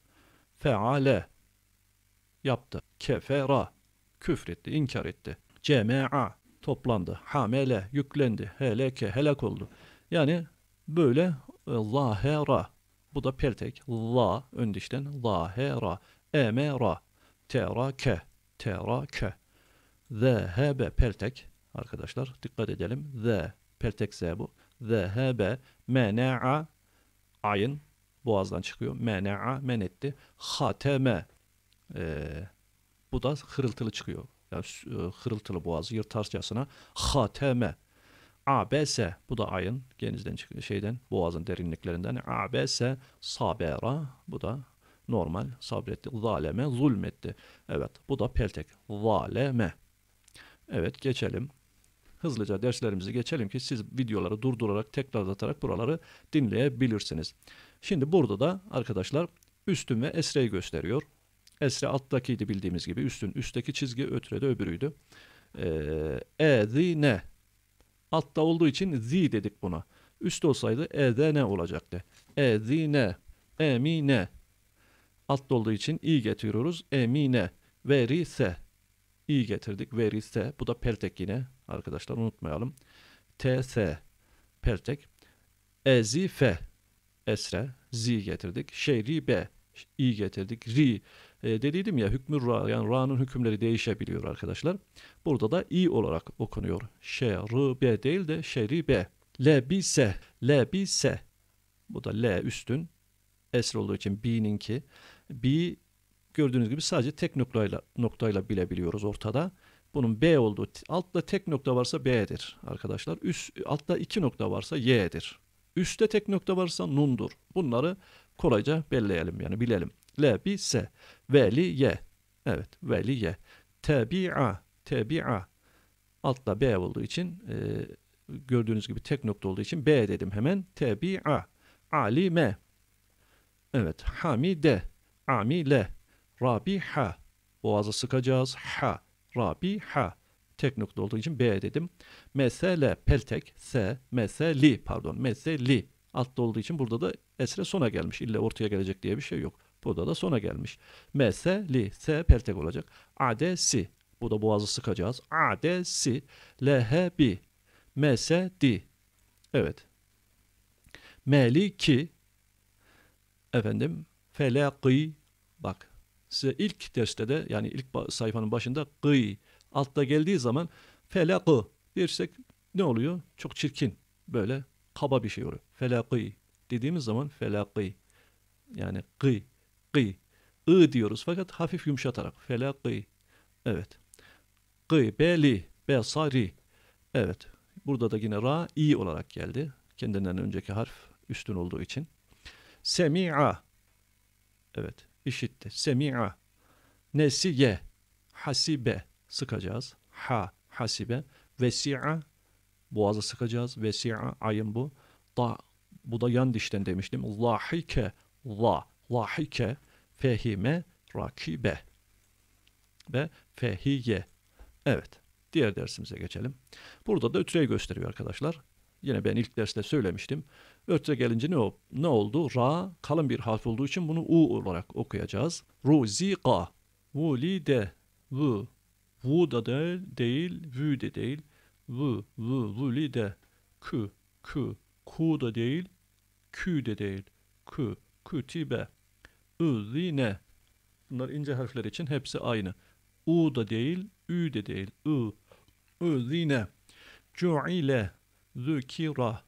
Feale yaptı. Kefera küfretti, inkar etti. Cema'a toplandı, hamele yüklendi, heleke helak oldu. Yani böyle zahera e, bu da peltek. La ön dişten zahera emera terake terake zehebe peltek arkadaşlar dikkat edelim. Ze peltek z bu. Zehebe mena'a ayın boğazdan çıkıyor. Mena'a men etti. Hateme e, bu da hırıltılı çıkıyor. Yani hırıltılı e, boğazı yırtarcasına hateme. ABS bu da ayın genizden çıkıyor şeyden boğazın derinliklerinden ABS sabera bu da normal sabretti. Zaleme zulmetti. Evet bu da peltek. Zaleme. Evet geçelim. Hızlıca derslerimizi geçelim ki siz videoları durdurarak tekrar tekrarlatarak buraları dinleyebilirsiniz. Şimdi burada da arkadaşlar üstün ve esreyi gösteriyor. Esre alttakiydi bildiğimiz gibi. Üstün üstteki çizgi ötüre de öbürüydü. Ee, e, zi, ne. Altta olduğu için zi dedik buna. Üst olsaydı e, de, ne olacaktı. E, zi, ne. E, mi, ne. Altta olduğu için i getiriyoruz. E, mi, ne. Veri, se. i getirdik. Veri, se. Bu da peltek yine. Arkadaşlar unutmayalım. T, s. Peltek. E, zi, fe. Esre. Z getirdik. Şehri, b. i getirdik. Ri e, dediydim ya hükmü ra yani ra'nın hükümleri değişebiliyor arkadaşlar. Burada da i olarak okunuyor. Şeribe değil de şeribe. Lebise, lebise. Bu da l üstün. Esr olduğu için b'ninki. B gördüğünüz gibi sadece tek noktayla, noktayla bilebiliyoruz ortada. Bunun B olduğu altta tek nokta varsa B'dir arkadaşlar. Üst altta iki nokta varsa Y'dir. Üste tek nokta varsa nundur. Bunları kolayca belleyelim yani bilelim. Lebise. Veliye. Evet. Veliye. Tebi'a. Tebi'a. Altta B olduğu için e, gördüğünüz gibi tek nokta olduğu için B dedim hemen. Tebi'a. Alime. Evet. Hamide. Amile. Rabiha. Boğazı sıkacağız. Ha. Rabiha. Tek nokta olduğu için B dedim. Mesele. Peltek. S. Meseli. Pardon. Meseli. Altta olduğu için burada da esre sona gelmiş. İlle ortaya gelecek diye bir şey yok. Burada da sona gelmiş. M, S, li. S peltek olacak. A, D, Bu da boğazı sıkacağız. A, D, si. L, H, bi. M, S, di. Evet. Meli, ki. Efendim. Fele, gıy. Bak. Size ilk derste de yani ilk sayfanın başında gıy. Altta geldiği zaman fele, gı. Dersek ne oluyor? Çok çirkin. Böyle kaba bir şey oluyor. Felakî dediğimiz zaman felakî yani gı Gı. I diyoruz fakat hafif yumuşatarak. Fela gı. Evet. Gı. Beli. Besari. Evet. Burada da yine ra i olarak geldi. Kendinden önceki harf üstün olduğu için. Semi'a. Evet. işitti. Semi'a. Nesiye. Hasibe. Sıkacağız. Ha. Hasibe. Vesi'a. Boğazı sıkacağız. Vesi'a. Ayın bu. Da. Bu da yan dişten demiştim. Lahike. La. Lahike, fehime, rakibe ve fehiye. Evet. Diğer dersimize geçelim. Burada da ötreyi gösteriyor arkadaşlar. Yine ben ilk derste söylemiştim. Ötre gelince ne, ne oldu? Ra kalın bir harf olduğu için bunu U olarak okuyacağız. Ruzika, vulide, vu. Vu da değil, değil vü de değil. Vu, vu, vulide, kü, kü. Ku da değil, kü de değil. Kü, kütibe, ne Bunlar ince harfler için hepsi aynı. U da değil, ü de değil. Ü. Üzine. Cu'ile. Zükira.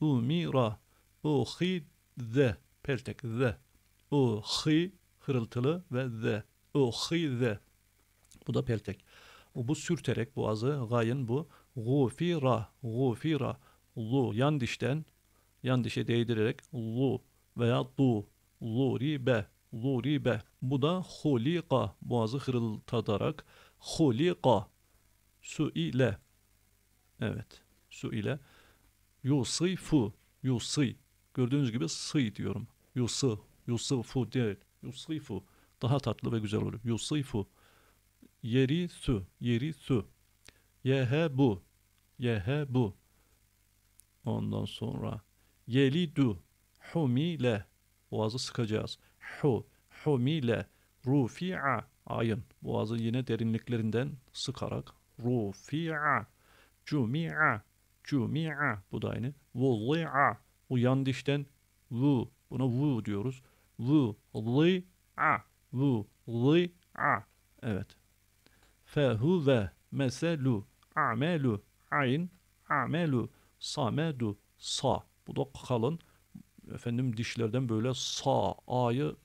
Umira. Uhide. Peltek. Ze. Uhi. Hırıltılı ve ze. Uhide. Bu da peltek. Bu sürterek boğazı gayın bu. Gufira. Gufira. Lu. Yan dişten yan dişe değdirerek lu veya du Zuribe. Zuribe. Bu da hulika. Boğazı hırıldatarak hulika. Su ile. Evet. Su ile. Yusifu. Yusif. Gördüğünüz gibi sı diyorum. Yusif, Yusifu değil. Yusifu. Daha tatlı ve güzel olur. Yusifu. Yeri su. Yeri su. Yehe bu. Yehe bu. Ondan sonra yelidu humile boğazı sıkacağız. Hu, humile, rufi'a ayın. Boğazı yine derinliklerinden sıkarak rufi'a, cumi'a, cumi'a bu da aynı. Vuli'a, bu yan dişten vu, buna vu diyoruz. Vu, li'a, vu, li'a. Evet. Fehu ve meselu, amelu, ayn, amelu, samedu, sa. Bu da kalın efendim dişlerden böyle sa a'yı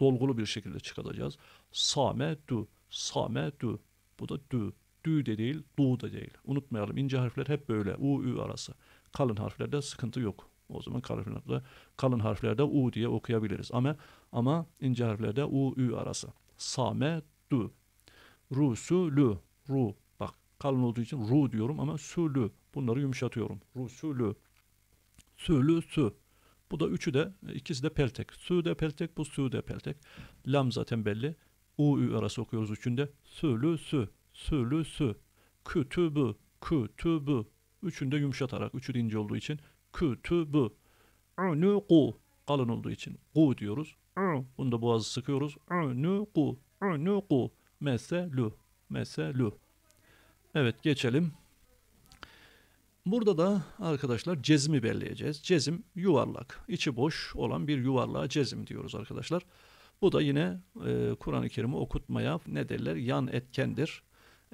dolgulu bir şekilde çıkaracağız. Same du, same du. Bu da du. Dü de değil, du da değil. Unutmayalım ince harfler hep böyle. U, ü arası. Kalın harflerde sıkıntı yok. O zaman kalın harflerde, kalın harflerde u diye okuyabiliriz. Ama ama ince harflerde u, ü arası. Same du. ru Rusulü. Ru. Bak kalın olduğu için ru diyorum ama sülü. Bunları yumuşatıyorum. Rusulü. Sülü su. Bu da üçü de ikisi de peltek. Sü de peltek bu sü de peltek. Lam zaten belli. U ü arası okuyoruz üçünde. Sülü sü. Sülü sü. Kütübü. Kütübü. Üçünde yumuşatarak. Üçü de ince olduğu için. Kütübü. Unuku. Kalın olduğu için. Gu diyoruz. Bunu da boğazı sıkıyoruz. Unuku. Unuku. Meselü. Meselü. Evet geçelim. Burada da arkadaşlar cezmi belleyeceğiz. Cezim yuvarlak, içi boş olan bir yuvarlığa cezim diyoruz arkadaşlar. Bu da yine e, Kur'an-ı Kerim'i okutmaya ne derler? Yan etkendir.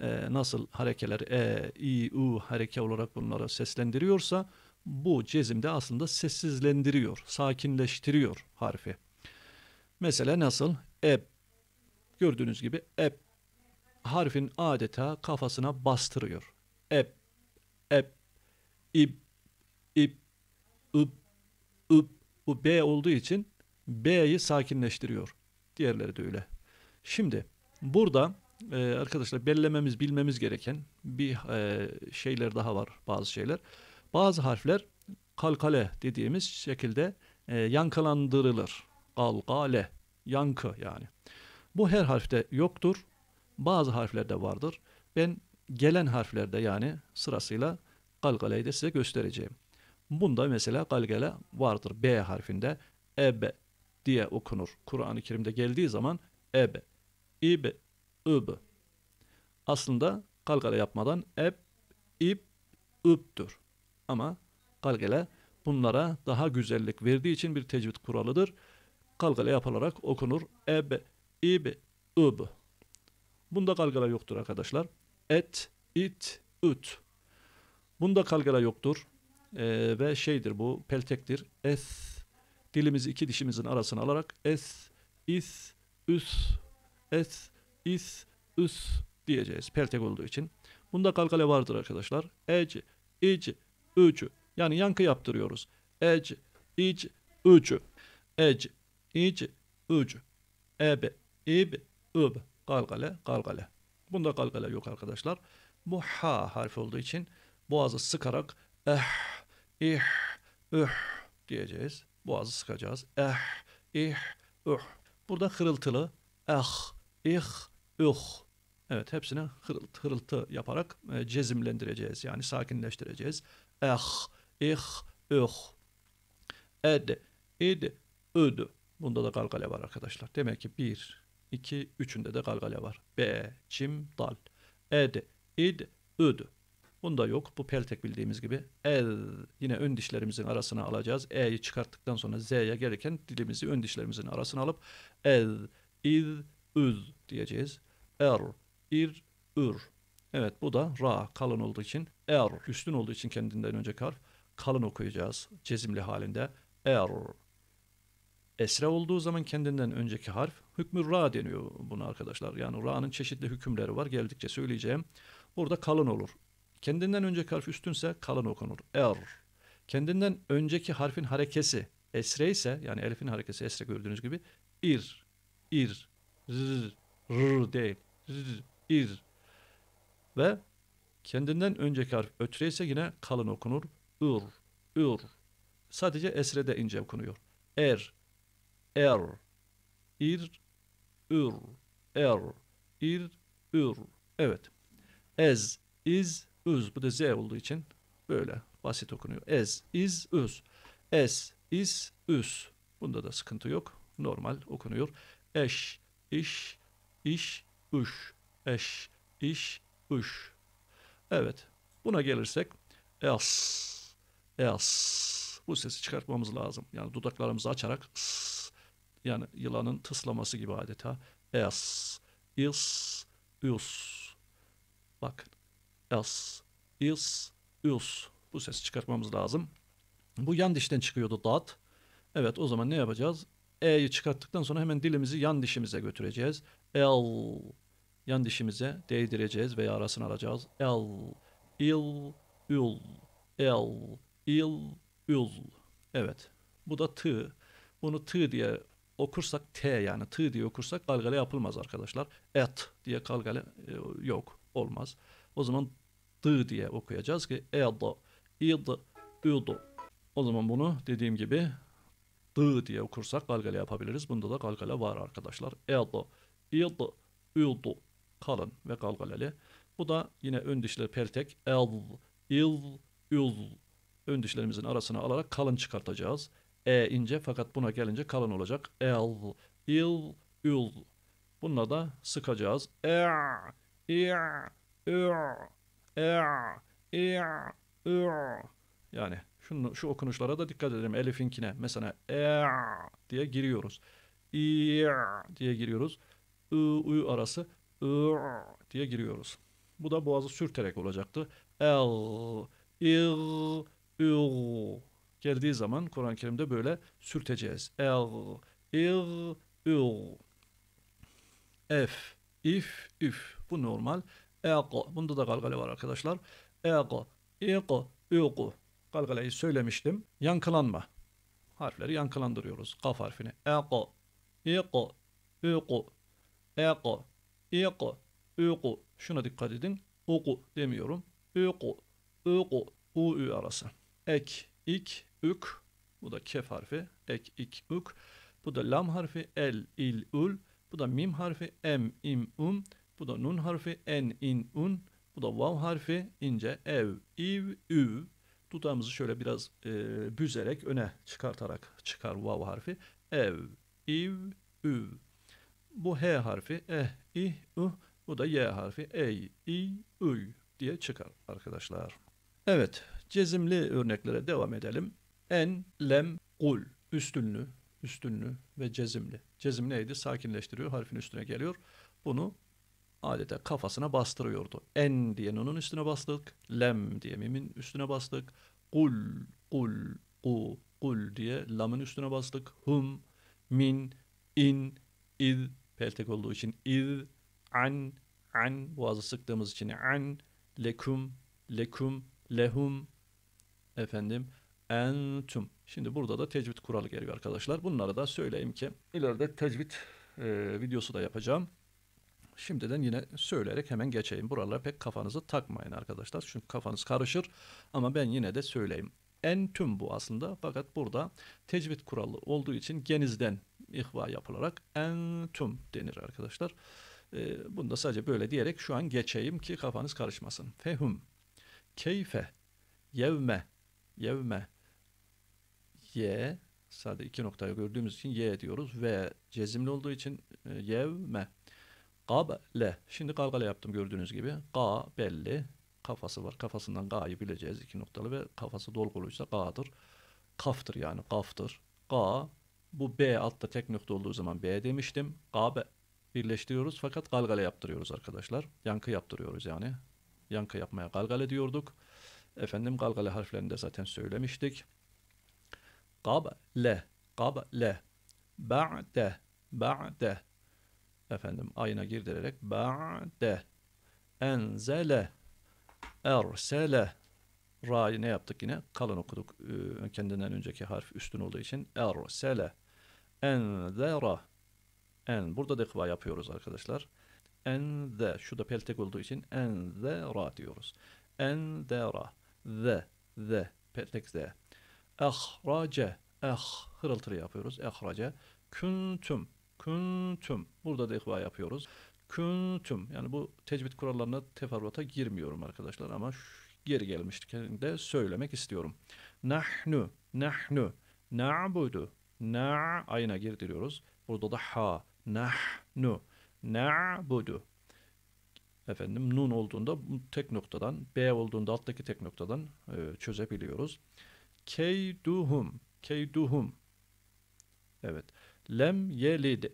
E, nasıl harekeler e, i, u hareke olarak bunlara seslendiriyorsa bu cezimde aslında sessizlendiriyor, sakinleştiriyor harfi. Mesela nasıl? E Gördüğünüz gibi e harfin adeta kafasına bastırıyor. E, e ip, ip, ıp, ıp. Bu B olduğu için B'yi sakinleştiriyor. Diğerleri de öyle. Şimdi burada e, arkadaşlar bellememiz, bilmemiz gereken bir e, şeyler daha var. Bazı şeyler. Bazı harfler kalkale dediğimiz şekilde e, yankılandırılır. Kalkale, yankı yani. Bu her harfte yoktur. Bazı harflerde vardır. Ben gelen harflerde yani sırasıyla Galgale'yi de size göstereceğim. Bunda mesela galgale vardır B harfinde. Ebe diye okunur. Kur'an-ı Kerim'de geldiği zaman ebe, ibe, ıbı. Aslında galgale yapmadan eb, ib, ıb'tür. Ama galgale bunlara daha güzellik verdiği için bir tecvid kuralıdır. Galgale yapılarak okunur. Ebe, ibe, ıbı. Bunda galgala yoktur arkadaşlar. Et, it, üt. Bunda kalgara yoktur e, ve şeydir bu peltektir. Es dilimizi iki dişimizin arasına alarak es, is, üs, es, is, üs diyeceğiz peltek olduğu için. Bunda kalkale vardır arkadaşlar. Ec, ic, ücü. Yani yankı yaptırıyoruz. Ec, ic, ücü. Ec, ic, ücü. eb ib, üb Kalkale, kalkale. Bunda kalkale yok arkadaşlar. Bu ha harfi olduğu için boğazı sıkarak eh, ih, üh diyeceğiz. Boğazı sıkacağız. Eh, ih, üh. Burada hırıltılı eh, ih, üh. Evet hepsine hırıltı, hırıltı yaparak e, cezimlendireceğiz. Yani sakinleştireceğiz. Eh, ih, üh. Ed, id, üd. Bunda da galgale var arkadaşlar. Demek ki bir, iki, üçünde de galgale var. B, çim, dal. Ed, id, üd. Bunda yok. Bu peltek bildiğimiz gibi el yine ön dişlerimizin arasına alacağız. E'yi çıkarttıktan sonra Z'ye gelirken dilimizi ön dişlerimizin arasına alıp el, iz, üz diyeceğiz. Er, ir, ür. Evet bu da ra kalın olduğu için er üstün olduğu için kendinden önce harf kalın okuyacağız cezimli halinde. Er esre olduğu zaman kendinden önceki harf hükmü ra deniyor bunu arkadaşlar. Yani ra'nın çeşitli hükümleri var. Geldikçe söyleyeceğim. Burada kalın olur. Kendinden önceki harf üstünse kalın okunur. Er. Kendinden önceki harfin harekesi esre ise yani elifin harekesi esre gördüğünüz gibi ir, ir, rr, rr değil. Rr, ir. Ve kendinden önceki harf ötre ise yine kalın okunur. Ir, ir. Sadece esrede ince okunuyor. Er, er, ir, ür, er, ir, ür. Evet. Ez, iz, üz. Bu da z olduğu için böyle basit okunuyor. Ez, iz, üz. Es, is, üs. Bunda da sıkıntı yok. Normal okunuyor. Eş, iş, iş, üş. Eş, iş, üş. Evet. Buna gelirsek es, es. Bu sesi çıkartmamız lazım. Yani dudaklarımızı açarak yani yılanın tıslaması gibi adeta es, is, üs. Bakın as, is, us. Bu sesi çıkartmamız lazım. Bu yan dişten çıkıyordu dat. Evet o zaman ne yapacağız? E'yi çıkarttıktan sonra hemen dilimizi yan dişimize götüreceğiz. El. Yan dişimize değdireceğiz veya arasını alacağız. El. Il. Ül. El. Il. Ül. Evet. Bu da tı. Bunu tı diye okursak T yani tı diye okursak kalgale yapılmaz arkadaşlar. Et diye kalgale e, yok olmaz. O zaman dı diye okuyacağız ki ed, id, üd. O zaman bunu dediğim gibi dı diye okursak galgala yapabiliriz. Bunda da galgala var arkadaşlar. Ed, id, üd. Kalın ve galgalalı. Bu da yine ön dişler pertek. El, il, ül. Ön dişlerimizin arasına alarak kalın çıkartacağız. E ince fakat buna gelince kalın olacak. El, il, ül. Bununla da sıkacağız. E, i, ü. E, e, e. Yani şunu, şu okunuşlara da dikkat edelim. Elifinkine mesela E' diye giriyoruz. I' diye giriyoruz. I, uyu arası diye giriyoruz. Bu da boğazı sürterek olacaktı. El, il, il geldiği zaman Kur'an-ı Kerim'de böyle sürteceğiz. El, il, il. F, if, üf. Bu normal. Ego. Bunda da galgale var arkadaşlar. Ego, igo, ugu. Galgaleyi söylemiştim. Yankılanma. Harfleri yankılandırıyoruz. Kaf harfini. Ego, igo, ugu. Ego, igo, ugu. Şuna dikkat edin. Ugu demiyorum. Ugu, ugu, u, ü arası. Ek, ik, ük. Bu da kef harfi. Ek, ik, ük. Bu da lam harfi. El, il, ül. Bu da mim harfi. Em, im, um. Bu da nun harfi. En, in, un. Bu da vav harfi. ince ev, iv, üv. Dudağımızı şöyle biraz e, büzerek öne çıkartarak çıkar vav harfi. Ev, iv, üv. Bu H harfi. Eh, ih, uh. Bu da Y harfi. Ey, i, üy diye çıkar arkadaşlar. Evet, cezimli örneklere devam edelim. En, lem, kul. Üstünlü, üstünlü ve cezimli. Cezim neydi? Sakinleştiriyor, harfin üstüne geliyor. Bunu adeta kafasına bastırıyordu. En diye nunun üstüne bastık, lem diye mimin üstüne bastık, kul, kul, ku, kul diye lamın üstüne bastık, hum, min, in, id, peltek olduğu için id, an, an, boğazı sıktığımız için an, lekum, lekum, lehum, efendim, entum. Şimdi burada da tecvid kuralı geliyor arkadaşlar. Bunları da söyleyeyim ki ileride tecvid e, videosu da yapacağım. Şimdiden yine söyleyerek hemen geçeyim. Buralara pek kafanızı takmayın arkadaşlar. Çünkü kafanız karışır ama ben yine de söyleyeyim. En tüm bu aslında fakat burada tecvid kuralı olduğu için genizden ihva yapılarak en tüm denir arkadaşlar. E, bunu da sadece böyle diyerek şu an geçeyim ki kafanız karışmasın. Fehum, keyfe, yevme, yevme, ye, sadece iki noktayı gördüğümüz için ye diyoruz ve cezimli olduğu için e, yevme Kable. Şimdi kavgale yaptım gördüğünüz gibi. Ka belli. Kafası var. Kafasından ga'yı bileceğiz. iki noktalı ve kafası dolguluysa ga'dır. Kaftır yani kaftır. Ga bu B altta tek nokta olduğu zaman B demiştim. Kabe birleştiriyoruz fakat galgale yaptırıyoruz arkadaşlar. Yankı yaptırıyoruz yani. Yankı yapmaya galgale diyorduk. Efendim galgale harflerini de zaten söylemiştik. Gable, gable, ba'de, ba'de, efendim ayına girdirerek ba'de enzele ersele ra'yı ne yaptık yine? Kalın okuduk. Ee, kendinden önceki harf üstün olduğu için ersele enzera en burada da kıva yapıyoruz arkadaşlar. Enze şu da peltek olduğu için en enzera diyoruz. Enzera ze ze peltek de Ahrace eh hırıltılı yapıyoruz. Ahrace küntüm Küntüm Burada da ihva yapıyoruz. Küntüm Yani bu tecvid kurallarına teferruata girmiyorum arkadaşlar ama geri gelmişken de söylemek istiyorum. Nahnu, nahnu, na'budu, na' ayına girdiriyoruz. Burada da ha, nahnu, na'budu. Efendim nun olduğunda tek noktadan, b olduğunda alttaki tek noktadan e, çözebiliyoruz. Keyduhum, keyduhum. Evet. Lem yelid.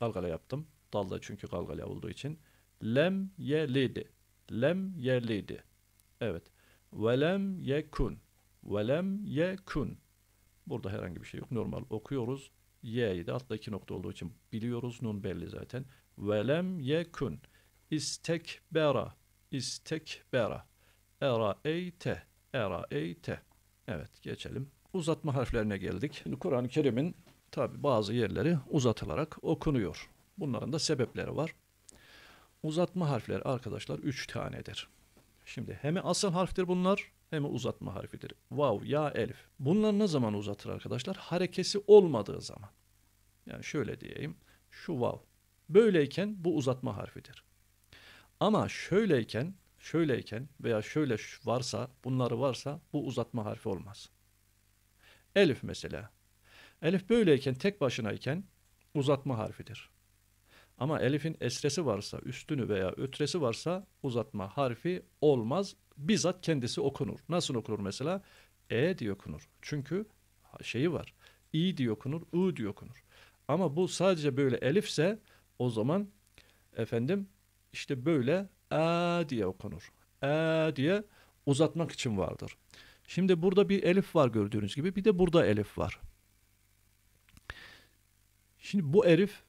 Galgala yaptım. Dalda çünkü galgala olduğu için. Lem yelid. Lem yelid. Evet. Ve lem yekun. Ve lem yekun. Burada herhangi bir şey yok. Normal okuyoruz. Y'yi de altta iki nokta olduğu için biliyoruz. Nun belli zaten. Ve lem yekun. İstekbera. İstekbera. Eraeyte. Eraeyte. Evet geçelim. Uzatma harflerine geldik. Kur'an-ı Kerim'in tabi bazı yerleri uzatılarak okunuyor. Bunların da sebepleri var. Uzatma harfleri arkadaşlar üç tanedir. Şimdi hem asıl harftir bunlar hem uzatma harfidir. Vav, ya, elif. Bunlar ne zaman uzatır arkadaşlar? Harekesi olmadığı zaman. Yani şöyle diyeyim. Şu vav. Böyleyken bu uzatma harfidir. Ama şöyleyken, şöyleyken veya şöyle varsa, bunları varsa bu uzatma harfi olmaz. Elif mesela. Elif böyleyken tek başınayken uzatma harfidir. Ama elifin esresi varsa, üstünü veya ötresi varsa uzatma harfi olmaz. Bizzat kendisi okunur. Nasıl okunur mesela? E diye okunur. Çünkü şeyi var. İ diye okunur, ı diye okunur. Ama bu sadece böyle elifse o zaman efendim işte böyle E diye okunur. E diye uzatmak için vardır. Şimdi burada bir elif var gördüğünüz gibi bir de burada elif var. Şimdi bu elif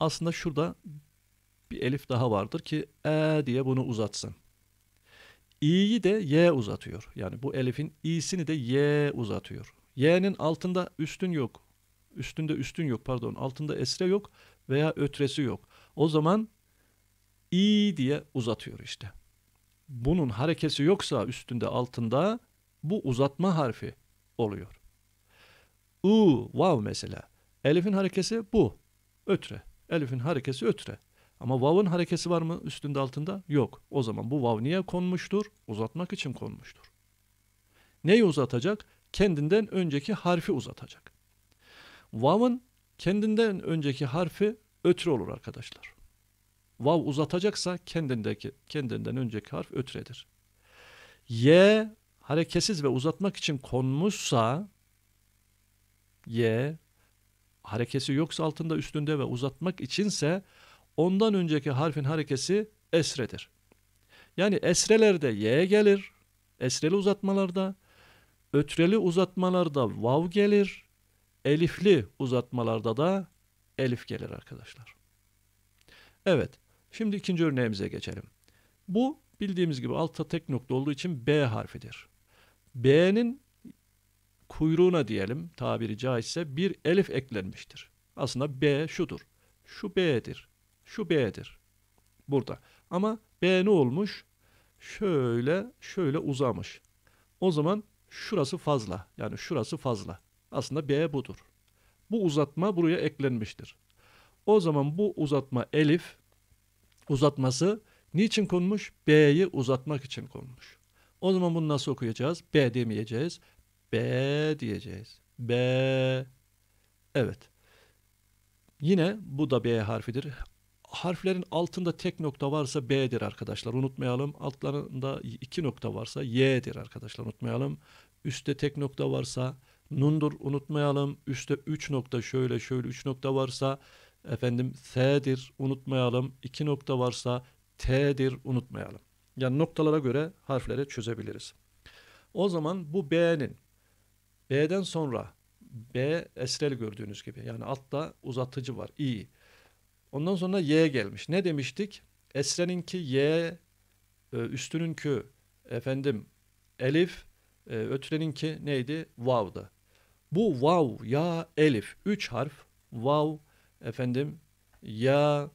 aslında şurada bir elif daha vardır ki e diye bunu uzatsın. İ'yi de y uzatıyor. Yani bu elifin i'sini de y uzatıyor. Y'nin altında üstün yok. Üstünde üstün yok pardon. Altında esre yok veya ötresi yok. O zaman i diye uzatıyor işte. Bunun harekesi yoksa üstünde altında bu uzatma harfi oluyor. U, vav mesela. Elif'in harekesi bu. Ötre. Elif'in harekesi ötre. Ama vav'ın harekesi var mı üstünde altında? Yok. O zaman bu vav niye konmuştur? Uzatmak için konmuştur. Neyi uzatacak? Kendinden önceki harfi uzatacak. Vav'ın kendinden önceki harfi ötre olur arkadaşlar. Vav uzatacaksa kendindeki kendinden önceki harf ötredir. Y hareketsiz ve uzatmak için konmuşsa Y harekesi yoksa altında üstünde ve uzatmak içinse ondan önceki harfin harekesi esredir. Yani esrelerde y gelir, esreli uzatmalarda, ötreli uzatmalarda vav gelir, elifli uzatmalarda da elif gelir arkadaşlar. Evet, şimdi ikinci örneğimize geçelim. Bu bildiğimiz gibi altta tek nokta olduğu için B harfidir. B'nin kuyruğuna diyelim tabiri caizse bir elif eklenmiştir. Aslında B şudur. Şu B'dir. Şu B'dir. Burada. Ama B ne olmuş? Şöyle şöyle uzamış. O zaman şurası fazla. Yani şurası fazla. Aslında B budur. Bu uzatma buraya eklenmiştir. O zaman bu uzatma elif uzatması niçin konmuş? B'yi uzatmak için konmuş. O zaman bunu nasıl okuyacağız? B demeyeceğiz. B diyeceğiz. B. Evet. Yine bu da B harfidir. Harflerin altında tek nokta varsa B'dir arkadaşlar. Unutmayalım. Altlarında iki nokta varsa Y'dir arkadaşlar. Unutmayalım. Üste tek nokta varsa Nundur unutmayalım. Üste üç nokta şöyle şöyle üç nokta varsa efendim S'dir unutmayalım. İki nokta varsa T'dir unutmayalım. Yani noktalara göre harfleri çözebiliriz. O zaman bu B'nin B'den sonra B esrel gördüğünüz gibi. Yani altta uzatıcı var. i. Ondan sonra Y gelmiş. Ne demiştik? Esreninki Y, e, üstününkü efendim Elif, e, ötreninki neydi? Vav'dı. Bu vav, ya, elif. Üç harf. Vav, efendim, ya,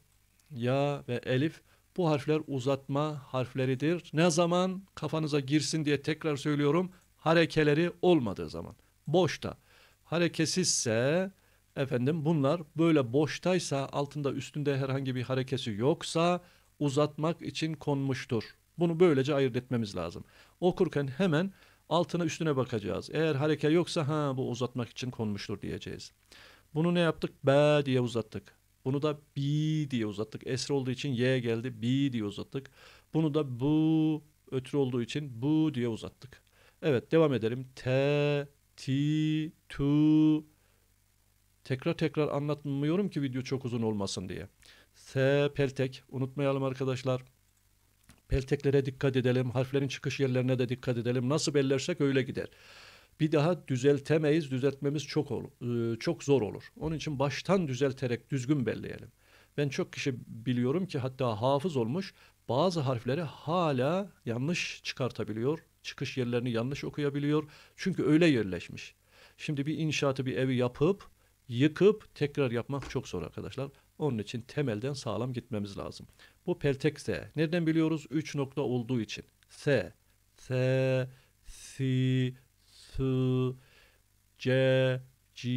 ya ve elif. Bu harfler uzatma harfleridir. Ne zaman kafanıza girsin diye tekrar söylüyorum. Harekeleri olmadığı zaman boşta. Hareketsizse efendim bunlar böyle boştaysa altında üstünde herhangi bir hareketi yoksa uzatmak için konmuştur. Bunu böylece ayırt etmemiz lazım. Okurken hemen altına üstüne bakacağız. Eğer hareket yoksa ha bu uzatmak için konmuştur diyeceğiz. Bunu ne yaptık? B diye uzattık. Bunu da B diye uzattık. Esre olduğu için y geldi. B diye uzattık. Bunu da bu ötürü olduğu için bu diye uzattık. Evet devam edelim. T ti, tu. Tekrar tekrar anlatmıyorum ki video çok uzun olmasın diye. S, peltek. Unutmayalım arkadaşlar. Pelteklere dikkat edelim. Harflerin çıkış yerlerine de dikkat edelim. Nasıl bellersek öyle gider. Bir daha düzeltemeyiz. Düzeltmemiz çok ol, e, çok zor olur. Onun için baştan düzelterek düzgün belleyelim. Ben çok kişi biliyorum ki hatta hafız olmuş bazı harfleri hala yanlış çıkartabiliyor çıkış yerlerini yanlış okuyabiliyor. Çünkü öyle yerleşmiş. Şimdi bir inşaatı bir evi yapıp yıkıp tekrar yapmak çok zor arkadaşlar. Onun için temelden sağlam gitmemiz lazım. Bu peltek S. Nereden biliyoruz? 3 nokta olduğu için. S, S, Si, Su, C, C,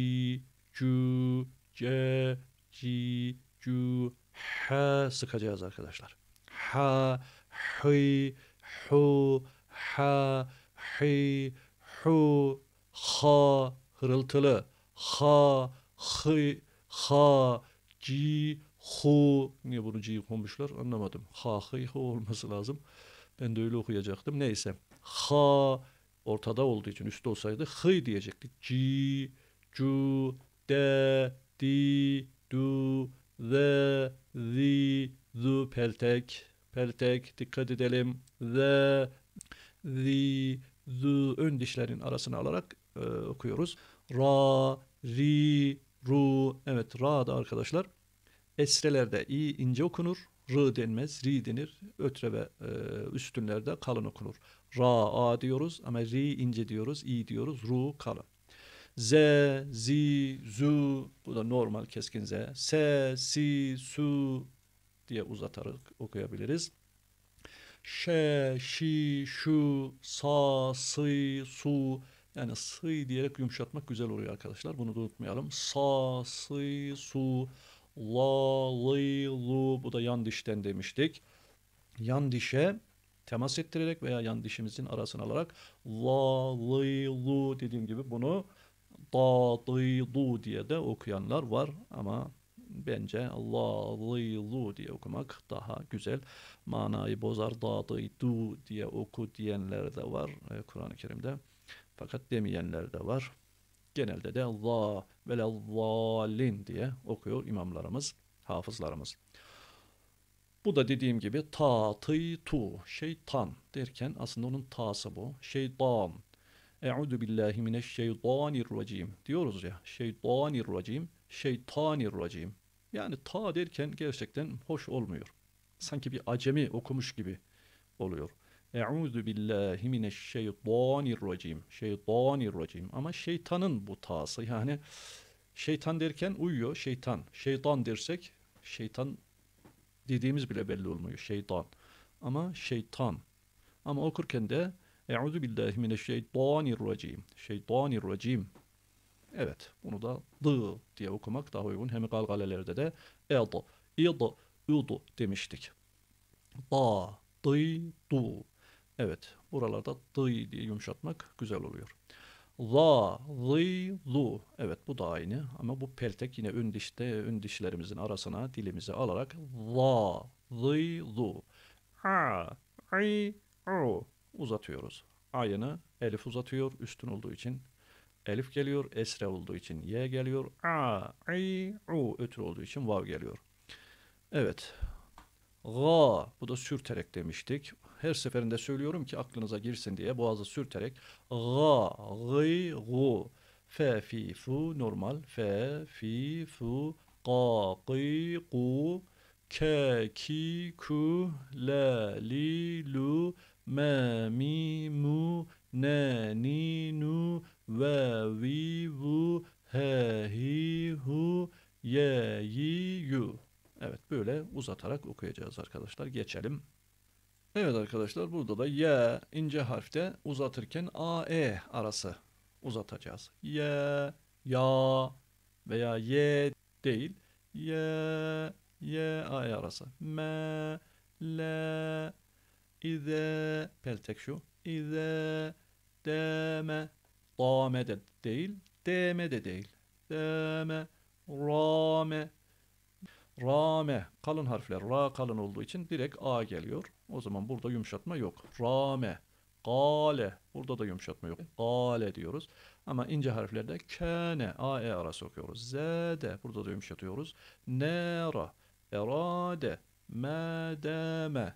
Cu, C, C, Cu, H sıkacağız arkadaşlar. H, H, H, ha, hi, hu, ha hırıltılı, ha, hı, ha, ci, hu. Niye bunu ci okumuşlar anlamadım. Ha, hı, hu olması lazım. Ben de öyle okuyacaktım. Neyse. Ha ortada olduğu için üstte olsaydı hı diyecektik. Ci, cu, de, di, du, ze, zi, zu, peltek. Peltek dikkat edelim. Ze, The zı ön dişlerin arasına alarak e, okuyoruz. Ra, ri, ru. Evet ra da arkadaşlar esrelerde i ince okunur. R denmez, ri denir. Ötre ve e, üstünlerde kalın okunur. Ra, a diyoruz ama ri ince diyoruz, i diyoruz, ru kalın. Z, zi, zu bu da normal keskin z. Se, si, su diye uzatarak okuyabiliriz. Şe, şi, şu, sa, sı, su. Yani sı diyerek yumuşatmak güzel oluyor arkadaşlar. Bunu da unutmayalım. Sa, sı, su. La, lı, lu. Bu da yan dişten demiştik. Yan dişe temas ettirerek veya yan dişimizin arasını alarak la, lı, lu dediğim gibi bunu da, dı, du diye de okuyanlar var ama bence Allahilu diye okumak daha güzel. Manayı bozar dağdıydu diye oku diyenler de var e, Kur'an-ı Kerim'de. Fakat demeyenler de var. Genelde de Allah ve zalin diye okuyor imamlarımız, hafızlarımız. Bu da dediğim gibi ta, tu, şeytan derken aslında onun tası bu. Şeytan. Euzu billahi mineşşeytanirracim diyoruz ya. Şeytanirracim Şeytanir şeytanirracim. Yani ta derken gerçekten hoş olmuyor. Sanki bir acemi okumuş gibi oluyor. Euzu billahi mineşşeytanirracim. Şeytanirracim. Ama şeytanın bu tası yani şeytan derken uyuyor şeytan. Şeytan dersek şeytan dediğimiz bile belli olmuyor. Şeytan. Ama şeytan. Ama okurken de Euzu billahi mineşşeytanirracim. Şeytanirracim Evet bunu da dı diye okumak daha uygun. Hem galgalelerde de ed, id, udu demiştik. Da, dı, du. Evet buralarda dı diye yumuşatmak güzel oluyor. La, zı, lu. Evet bu da aynı ama bu peltek yine ön dişte ön dişlerimizin arasına dilimizi alarak la, zı, lu. A, i, u uzatıyoruz. Ayını elif uzatıyor üstün olduğu için elif geliyor. Esre olduğu için y geliyor. A, i, u ötür olduğu için vav geliyor. Evet. Ga bu da sürterek demiştik. Her seferinde söylüyorum ki aklınıza girsin diye boğazı sürterek ga, gı, gu. Fe, fi, fu normal. Fe, fi, fu, ga, gı, gu. Ke, ki, ku, le, li, lu, me, mi, mu, ne, ni, nu, ve, vi, vu, he, hi, hu, ye, yi, yu. Evet böyle uzatarak okuyacağız arkadaşlar. Geçelim. Evet arkadaşlar burada da ye ince harfte uzatırken a e arası uzatacağız. Ye, ya veya ye değil. Ye, ye a e arası. Me, le, ize peltek şu. İze deme dame de değil, deme de değil. Deme, rame, rame kalın harfler. Ra kalın olduğu için direkt A geliyor. O zaman burada yumuşatma yok. Rame, gale. Burada da yumuşatma yok. Gale diyoruz. Ama ince harflerde kene, a e arası okuyoruz. Zede burada da yumuşatıyoruz. Nera, erade, medeme,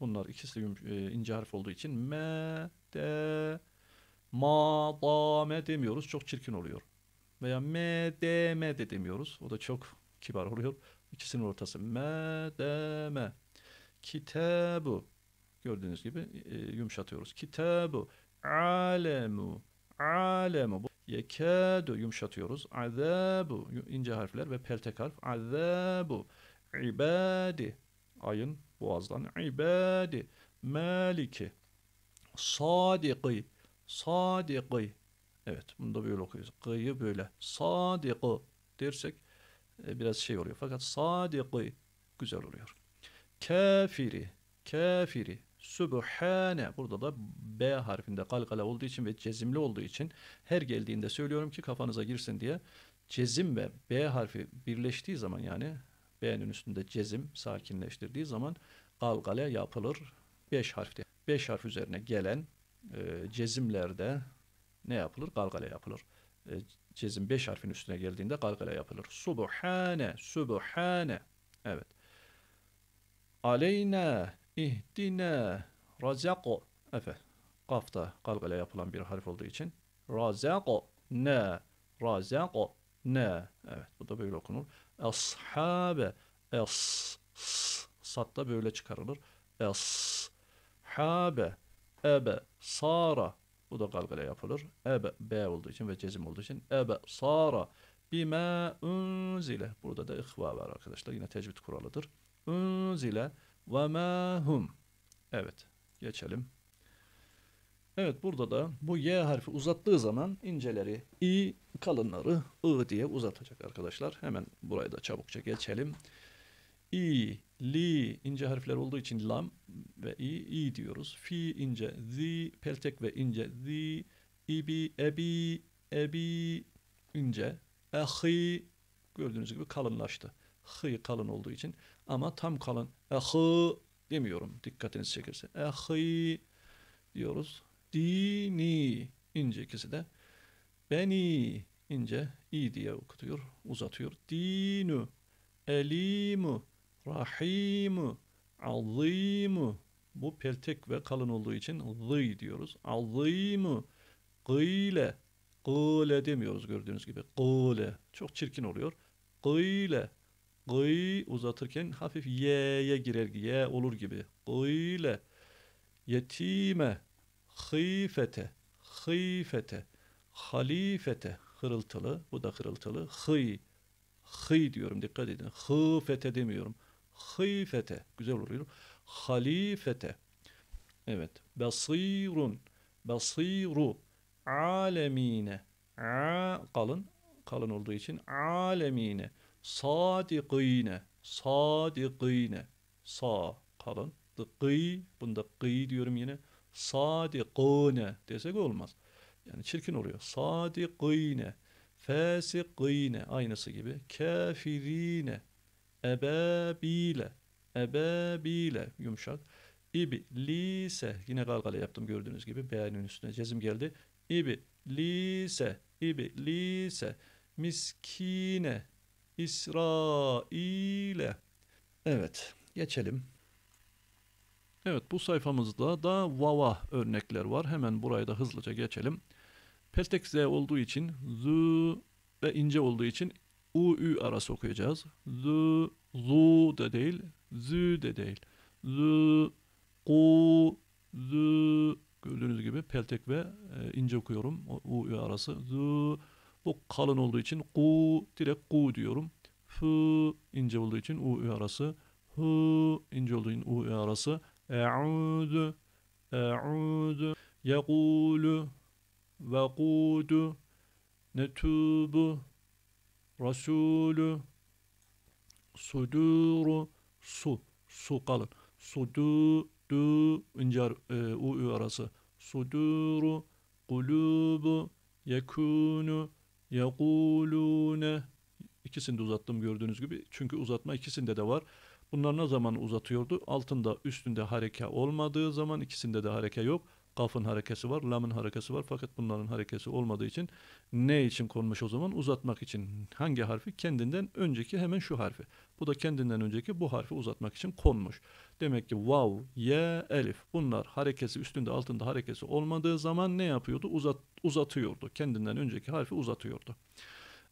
Bunlar ikisi e, ince harf olduğu için me, de, ma, da, me demiyoruz. Çok çirkin oluyor. Veya me, de, me de demiyoruz. O da çok kibar oluyor. İkisinin ortası me, de, me. kitabu Gördüğünüz gibi e, yumuşatıyoruz. Kitabı. Alemu. Alemu. Yekadu yumuşatıyoruz. Azabu ince harfler ve peltek harf. Azabu ibadi ayın boğazdan ibadi maliki sadiqi, sadiqi, evet bunu da böyle okuyoruz gıyı böyle sadiki dersek e, biraz şey oluyor fakat sadiqi güzel oluyor kafiri kafiri Sübhane. Burada da B harfinde kalkala olduğu için ve cezimli olduğu için her geldiğinde söylüyorum ki kafanıza girsin diye. Cezim ve B harfi birleştiği zaman yani B'nin üstünde cezim sakinleştirdiği zaman galgale yapılır. Beş harfte. Beş harf üzerine gelen e, cezimlerde ne yapılır? Galgale yapılır. E, cezim beş harfin üstüne geldiğinde galgale yapılır. Subhane, subhane. Evet. Aleyna, ihdina, razaqo. Efe. Kafta galgale yapılan bir harf olduğu için. Razaqo, ne, razaqo, ne. Evet. Bu da böyle okunur. Ashâbe. Es. Sat da böyle çıkarılır. Es. Habe. Ebe. Sara. Bu da galgale yapılır. Ebe. B olduğu için ve cezim olduğu için. Ebe. Sara. Bime unzile. Burada da ihva var arkadaşlar. Yine tecvid kuralıdır. Unzile. Ve ma hum. Evet. Geçelim. Evet burada da bu Y harfi uzattığı zaman inceleri i, kalınları ı diye uzatacak arkadaşlar. Hemen burayı da çabukça geçelim. İ, li ince harfler olduğu için lam ve i, i diyoruz. Fi ince, zi, peltek ve ince, zi, ibi, ebi, ebi ince, ehi gördüğünüz gibi kalınlaştı. Hı kalın olduğu için ama tam kalın. Ehi demiyorum dikkatinizi çekirse. Ehi diyoruz dini ince ikisi de beni ince i diye okutuyor, uzatıyor. Dinu, elimu, rahimu, azimu. Bu peltek ve kalın olduğu için zı diyoruz. Azimu, gıyle, gıyle demiyoruz gördüğünüz gibi. Gıyle, çok çirkin oluyor. Gıyle, gıy uzatırken hafif ye'ye girer, ye olur gibi. Gıyle, yetime, hıyfete, hıyfete, halifete, hırıltılı, bu da hırıltılı, hıy, hıy diyorum dikkat edin, hıfete demiyorum, hıyfete, güzel oluyor, halifete, evet, basirun, basiru, alemine, a, kalın, kalın olduğu için alemine, sadikine, sadikine, sa, kalın, dıkıy, bunda kıy diyorum yine, sadikine desek olmaz. Yani çirkin oluyor. Sadikine, fasikine aynısı gibi. Kafirine, ebabile, ebabile yumuşak. İblise yine galgala yaptım gördüğünüz gibi beğenin üstüne cezim geldi. İblise, iblise, miskine, İsrail'e. Evet geçelim. Evet bu sayfamızda da vava örnekler var. Hemen burayı da hızlıca geçelim. Peltek Z olduğu için Z ve ince olduğu için U, Ü arası okuyacağız. Z, z de değil, Z de değil. Z, u Z. Gördüğünüz gibi peltek ve e, ince okuyorum. U, Ü arası. Z, bu kalın olduğu için u direkt u diyorum. F, ince olduğu için U, Ü arası. H, ince olduğu için U, Ü arası. E'udu, e'udu, yekulu, vekudu, netubu, rasulü, suduru, su, su kalın. Sudu, du, incar, e, u, ü arası. Suduru, kulubu, yekunu, yekulune. İkisini de uzattım gördüğünüz gibi. Çünkü uzatma ikisinde de var. Bunlar ne zaman uzatıyordu? Altında üstünde hareke olmadığı zaman ikisinde de hareke yok. Kafın harekesi var, lamın harekesi var. Fakat bunların harekesi olmadığı için ne için konmuş o zaman? Uzatmak için. Hangi harfi? Kendinden önceki hemen şu harfi. Bu da kendinden önceki bu harfi uzatmak için konmuş. Demek ki vav, ye, elif. Bunlar harekesi üstünde altında harekesi olmadığı zaman ne yapıyordu? Uzat, uzatıyordu. Kendinden önceki harfi uzatıyordu.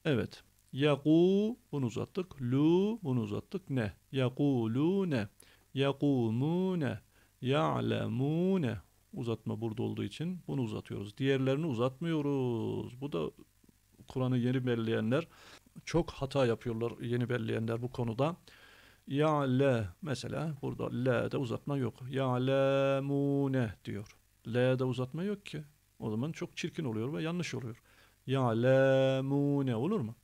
Evet. Yaku bunu uzattık. Lu bunu uzattık. Ne? Yakulune. Yakumune. Ya'lemune. Uzatma burada olduğu için bunu uzatıyoruz. Diğerlerini uzatmıyoruz. Bu da Kur'an'ı yeni belleyenler çok hata yapıyorlar yeni belleyenler bu konuda. Ya le mesela burada le de uzatma yok. Ya lemune diyor. Le de uzatma yok ki. O zaman çok çirkin oluyor ve yanlış oluyor. Ya lemune olur mu?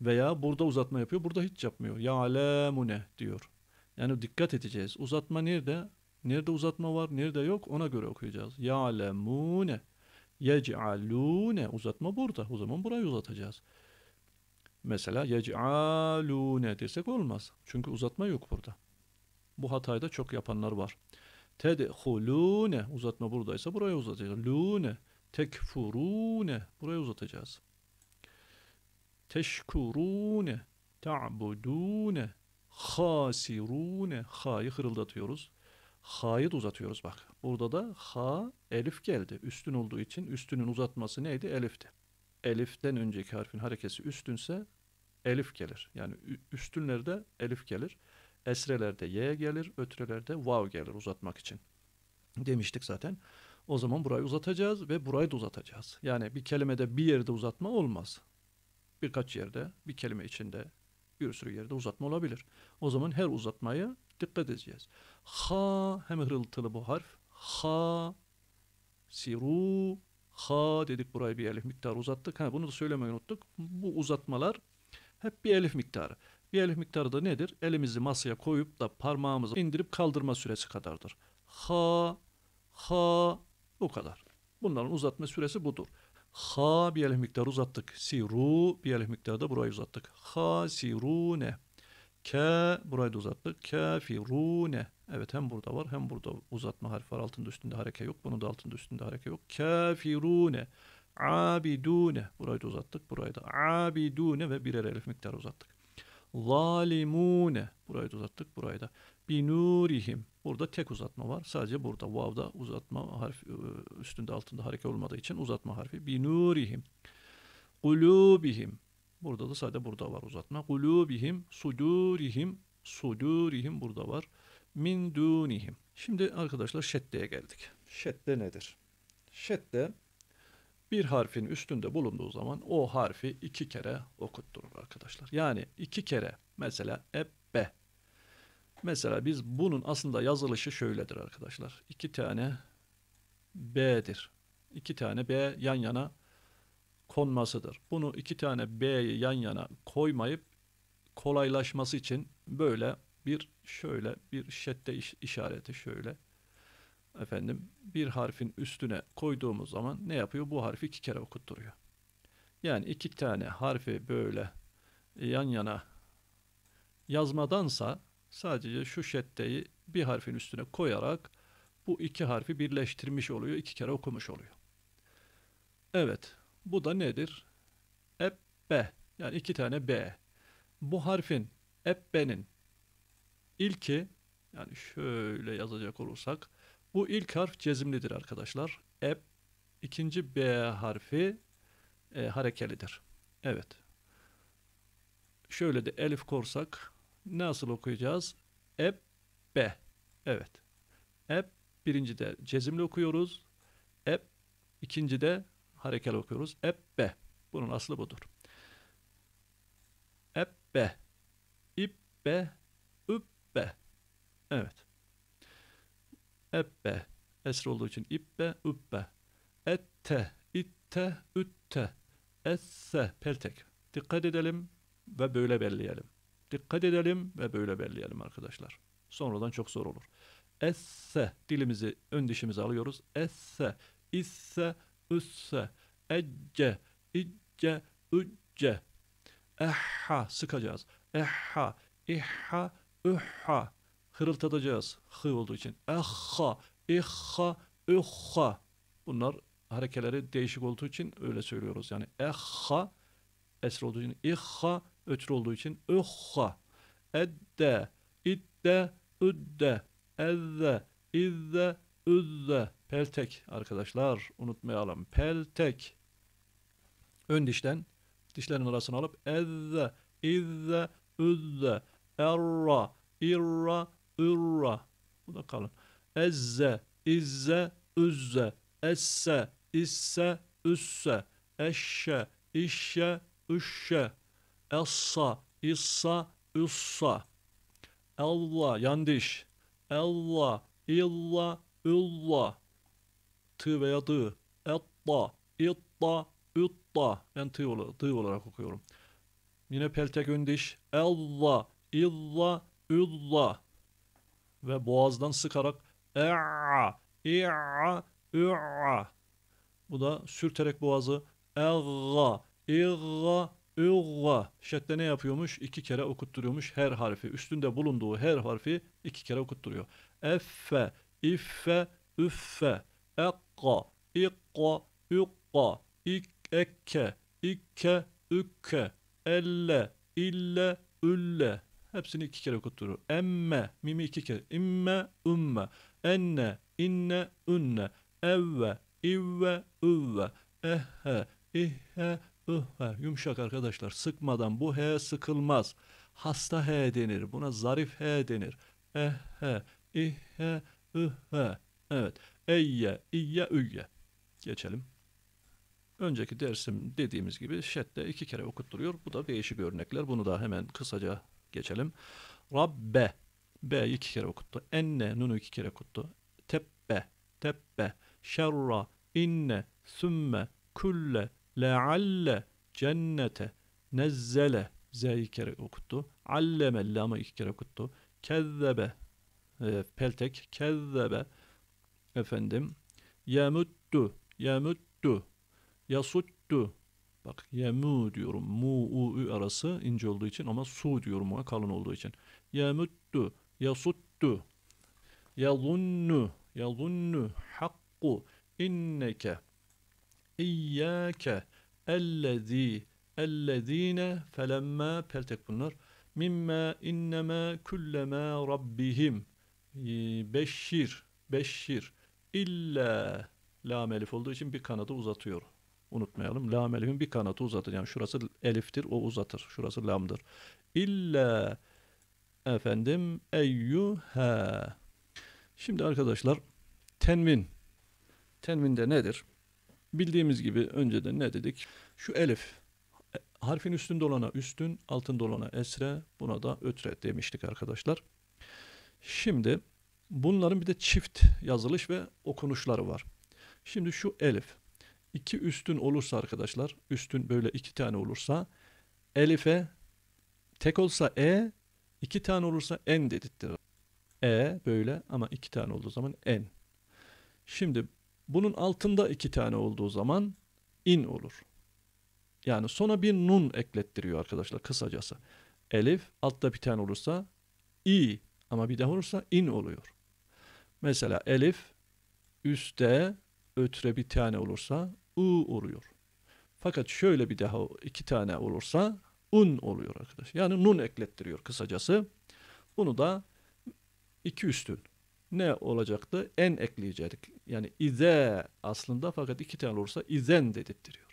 Veya burada uzatma yapıyor, burada hiç yapmıyor. Ya alemune diyor. Yani dikkat edeceğiz. Uzatma nerede? Nerede uzatma var, nerede yok ona göre okuyacağız. Ya alemune. Yec'alune. Uzatma burada. O zaman burayı uzatacağız. Mesela yec'alune desek olmaz. Çünkü uzatma yok burada. Bu hatayı da çok yapanlar var. Tedhulune uzatma buradaysa buraya uzatacağız. Lune tekfurune buraya uzatacağız teşkurune, ta'budune, hasirune. Ha'yı hırıldatıyoruz. Ha'yı da uzatıyoruz bak. Burada da ha elif geldi. Üstün olduğu için üstünün uzatması neydi? Elifti. Eliften önceki harfin harekesi üstünse elif gelir. Yani üstünlerde elif gelir. Esrelerde y gelir, ötrelerde vav gelir uzatmak için. Demiştik zaten. O zaman burayı uzatacağız ve burayı da uzatacağız. Yani bir kelimede bir yerde uzatma olmaz birkaç yerde, bir kelime içinde, bir sürü yerde uzatma olabilir. O zaman her uzatmayı dikkat edeceğiz. Ha hem hırıltılı bu harf. Ha siru ha dedik buraya bir elif miktarı uzattık. Ha, bunu da söylemeyi unuttuk. Bu uzatmalar hep bir elif miktarı. Bir elif miktarı da nedir? Elimizi masaya koyup da parmağımızı indirip kaldırma süresi kadardır. Ha, ha bu kadar. Bunların uzatma süresi budur. Ha bir elif miktarı uzattık. Siru bir elif miktarı da burayı uzattık. Hasirune. Ke burayı da uzattık. Kafirune. Evet hem burada var hem burada uzatma harfi var. Altında üstünde hareke yok. Bunun da altında üstünde hareke yok. Kafirune. Abidune. Burayı da uzattık. Burayı da abidune ve birer elif miktarı uzattık. Zalimune. Burayı da uzattık. Burayı da. Binurihim. Burada tek uzatma var. Sadece burada vav'da uzatma harfi e, üstünde altında hareket olmadığı için uzatma harfi. Binurihim. Kulubihim. Burada da sadece burada var uzatma. Kulubihim, sudurihim, sudurihim burada var. Min dunihim. Şimdi arkadaşlar şeddeye geldik. Şedde nedir? Şedde bir harfin üstünde bulunduğu zaman o harfi iki kere okutturur arkadaşlar. Yani iki kere mesela ebbe Mesela biz bunun aslında yazılışı şöyledir arkadaşlar. İki tane B'dir. İki tane B yan yana konmasıdır. Bunu iki tane B'yi yan yana koymayıp kolaylaşması için böyle bir şöyle bir şedde işareti şöyle efendim bir harfin üstüne koyduğumuz zaman ne yapıyor? Bu harfi iki kere okutturuyor. Yani iki tane harfi böyle yan yana yazmadansa Sadece şu şeddeyi bir harfin üstüne koyarak bu iki harfi birleştirmiş oluyor. iki kere okumuş oluyor. Evet. Bu da nedir? Ebbe. Yani iki tane B. Bu harfin ebbenin ilki yani şöyle yazacak olursak bu ilk harf cezimlidir arkadaşlar. Eb ikinci B harfi e, harekelidir. Evet. Şöyle de elif korsak nasıl okuyacağız? Ebbe. Evet. Eb birinci de cezimli okuyoruz. Eb ikinci de harekeli okuyoruz. Ebbe. Bunun aslı budur. Ebbe. İbbe. Übbe. Evet. Ebbe. Esri olduğu için ibbe, übbe. Ette, itte, ütte. Esse, peltek. Dikkat edelim ve böyle belleyelim. Dikkat edelim ve böyle belleyelim arkadaşlar. Sonradan çok zor olur. Esse dilimizi ön dişimizi alıyoruz. Esse, isse, üsse, ecce, icce, ücce. Ehha sıkacağız. Ehha, ihha, ühha. Hırıltatacağız. Hı olduğu için. Ehha, ihha, ühha. Bunlar harekeleri değişik olduğu için öyle söylüyoruz. Yani ehha esra olduğu için ihha ötür olduğu için ıhha, edde, idde, üdde, ezze, izze, üzze, peltek arkadaşlar unutmayalım. Peltek. Ön dişten dişlerin arasını alıp ezze, izze, üzze, erra, irra, ırra. Bu da kalın. Ezze, izze, üzze, esse, isse, üsse, eşşe, işşe, üşşe. Essa, issa, üssa. Allah, yan diş. Allah, illa, ülla. Tı veya dı. Etta, itta, utta. Ben tı, olarak, tı olarak okuyorum. Yine peltek ön diş. Allah, illa, ülla. Ve boğazdan sıkarak e'a, i'a, ü'a. Bu da sürterek boğazı e'a, i'a, Illa şedde ne yapıyormuş? İki kere okutturuyormuş her harfi. Üstünde bulunduğu her harfi iki kere okutturuyor. Effe, iffe, üffe, ekka, ikka, ükka, ik, ekke, ikke, ükke, elle, ille, ülle. Hepsini iki kere okutturur. Emme, mimi iki kere. İmme, ümme, enne, inne, ünne, evve, ivve, üvve, ehhe, ihhe, Uh he, yumuşak arkadaşlar sıkmadan bu he sıkılmaz. Hasta he denir. Buna zarif he denir. Eh he, ih he, ıh he. Evet. Eyye, iyye, üyye. Geçelim. Önceki dersim dediğimiz gibi şedde iki kere okutturuyor. Bu da değişik örnekler. Bunu da hemen kısaca geçelim. Rabbe. B iki kere okuttu. Enne nunu iki kere okuttu. Tebbe. Tebbe. Şerra. inne, Sümme. Külle. Lealle cennete nezzele z iki kere okuttu. Alleme lamı iki kere okuttu. Kezzebe e, peltek kezzebe efendim yemuttu yemuttu yasuttu bak yemu diyorum mu u ü arası ince olduğu için ama su diyorum ona kalın olduğu için yemuttu yasuttu yazunnu yazunnu hakku inneke İyyâke ellezî ellezîne felemmâ peltek bunlar mimma innema kullema rabbihim ee, beşşir beşşir illa lam elif olduğu için bir kanadı uzatıyor. Unutmayalım. Lam elifin bir kanadı uzatır. Yani şurası eliftir o uzatır. Şurası lamdır. İlla efendim eyyuha. Şimdi arkadaşlar tenvin. Tenvin de nedir? Bildiğimiz gibi önceden ne dedik? Şu elif e, harfin üstünde olana üstün, altında olana esre, buna da ötre demiştik arkadaşlar. Şimdi bunların bir de çift yazılış ve okunuşları var. Şimdi şu elif iki üstün olursa arkadaşlar, üstün böyle iki tane olursa elife tek olsa e, iki tane olursa en dedirtir. E böyle ama iki tane olduğu zaman en. Şimdi bunun altında iki tane olduğu zaman in olur. Yani sona bir nun eklettiriyor arkadaşlar kısacası. Elif altta bir tane olursa i ama bir de olursa in oluyor. Mesela elif üstte ötre bir tane olursa u oluyor. Fakat şöyle bir daha iki tane olursa un oluyor arkadaş. Yani nun eklettiriyor kısacası. Bunu da iki üstün ne olacaktı? En ekleyecektik. Yani ize aslında fakat iki tane olursa izen dedirtiyor.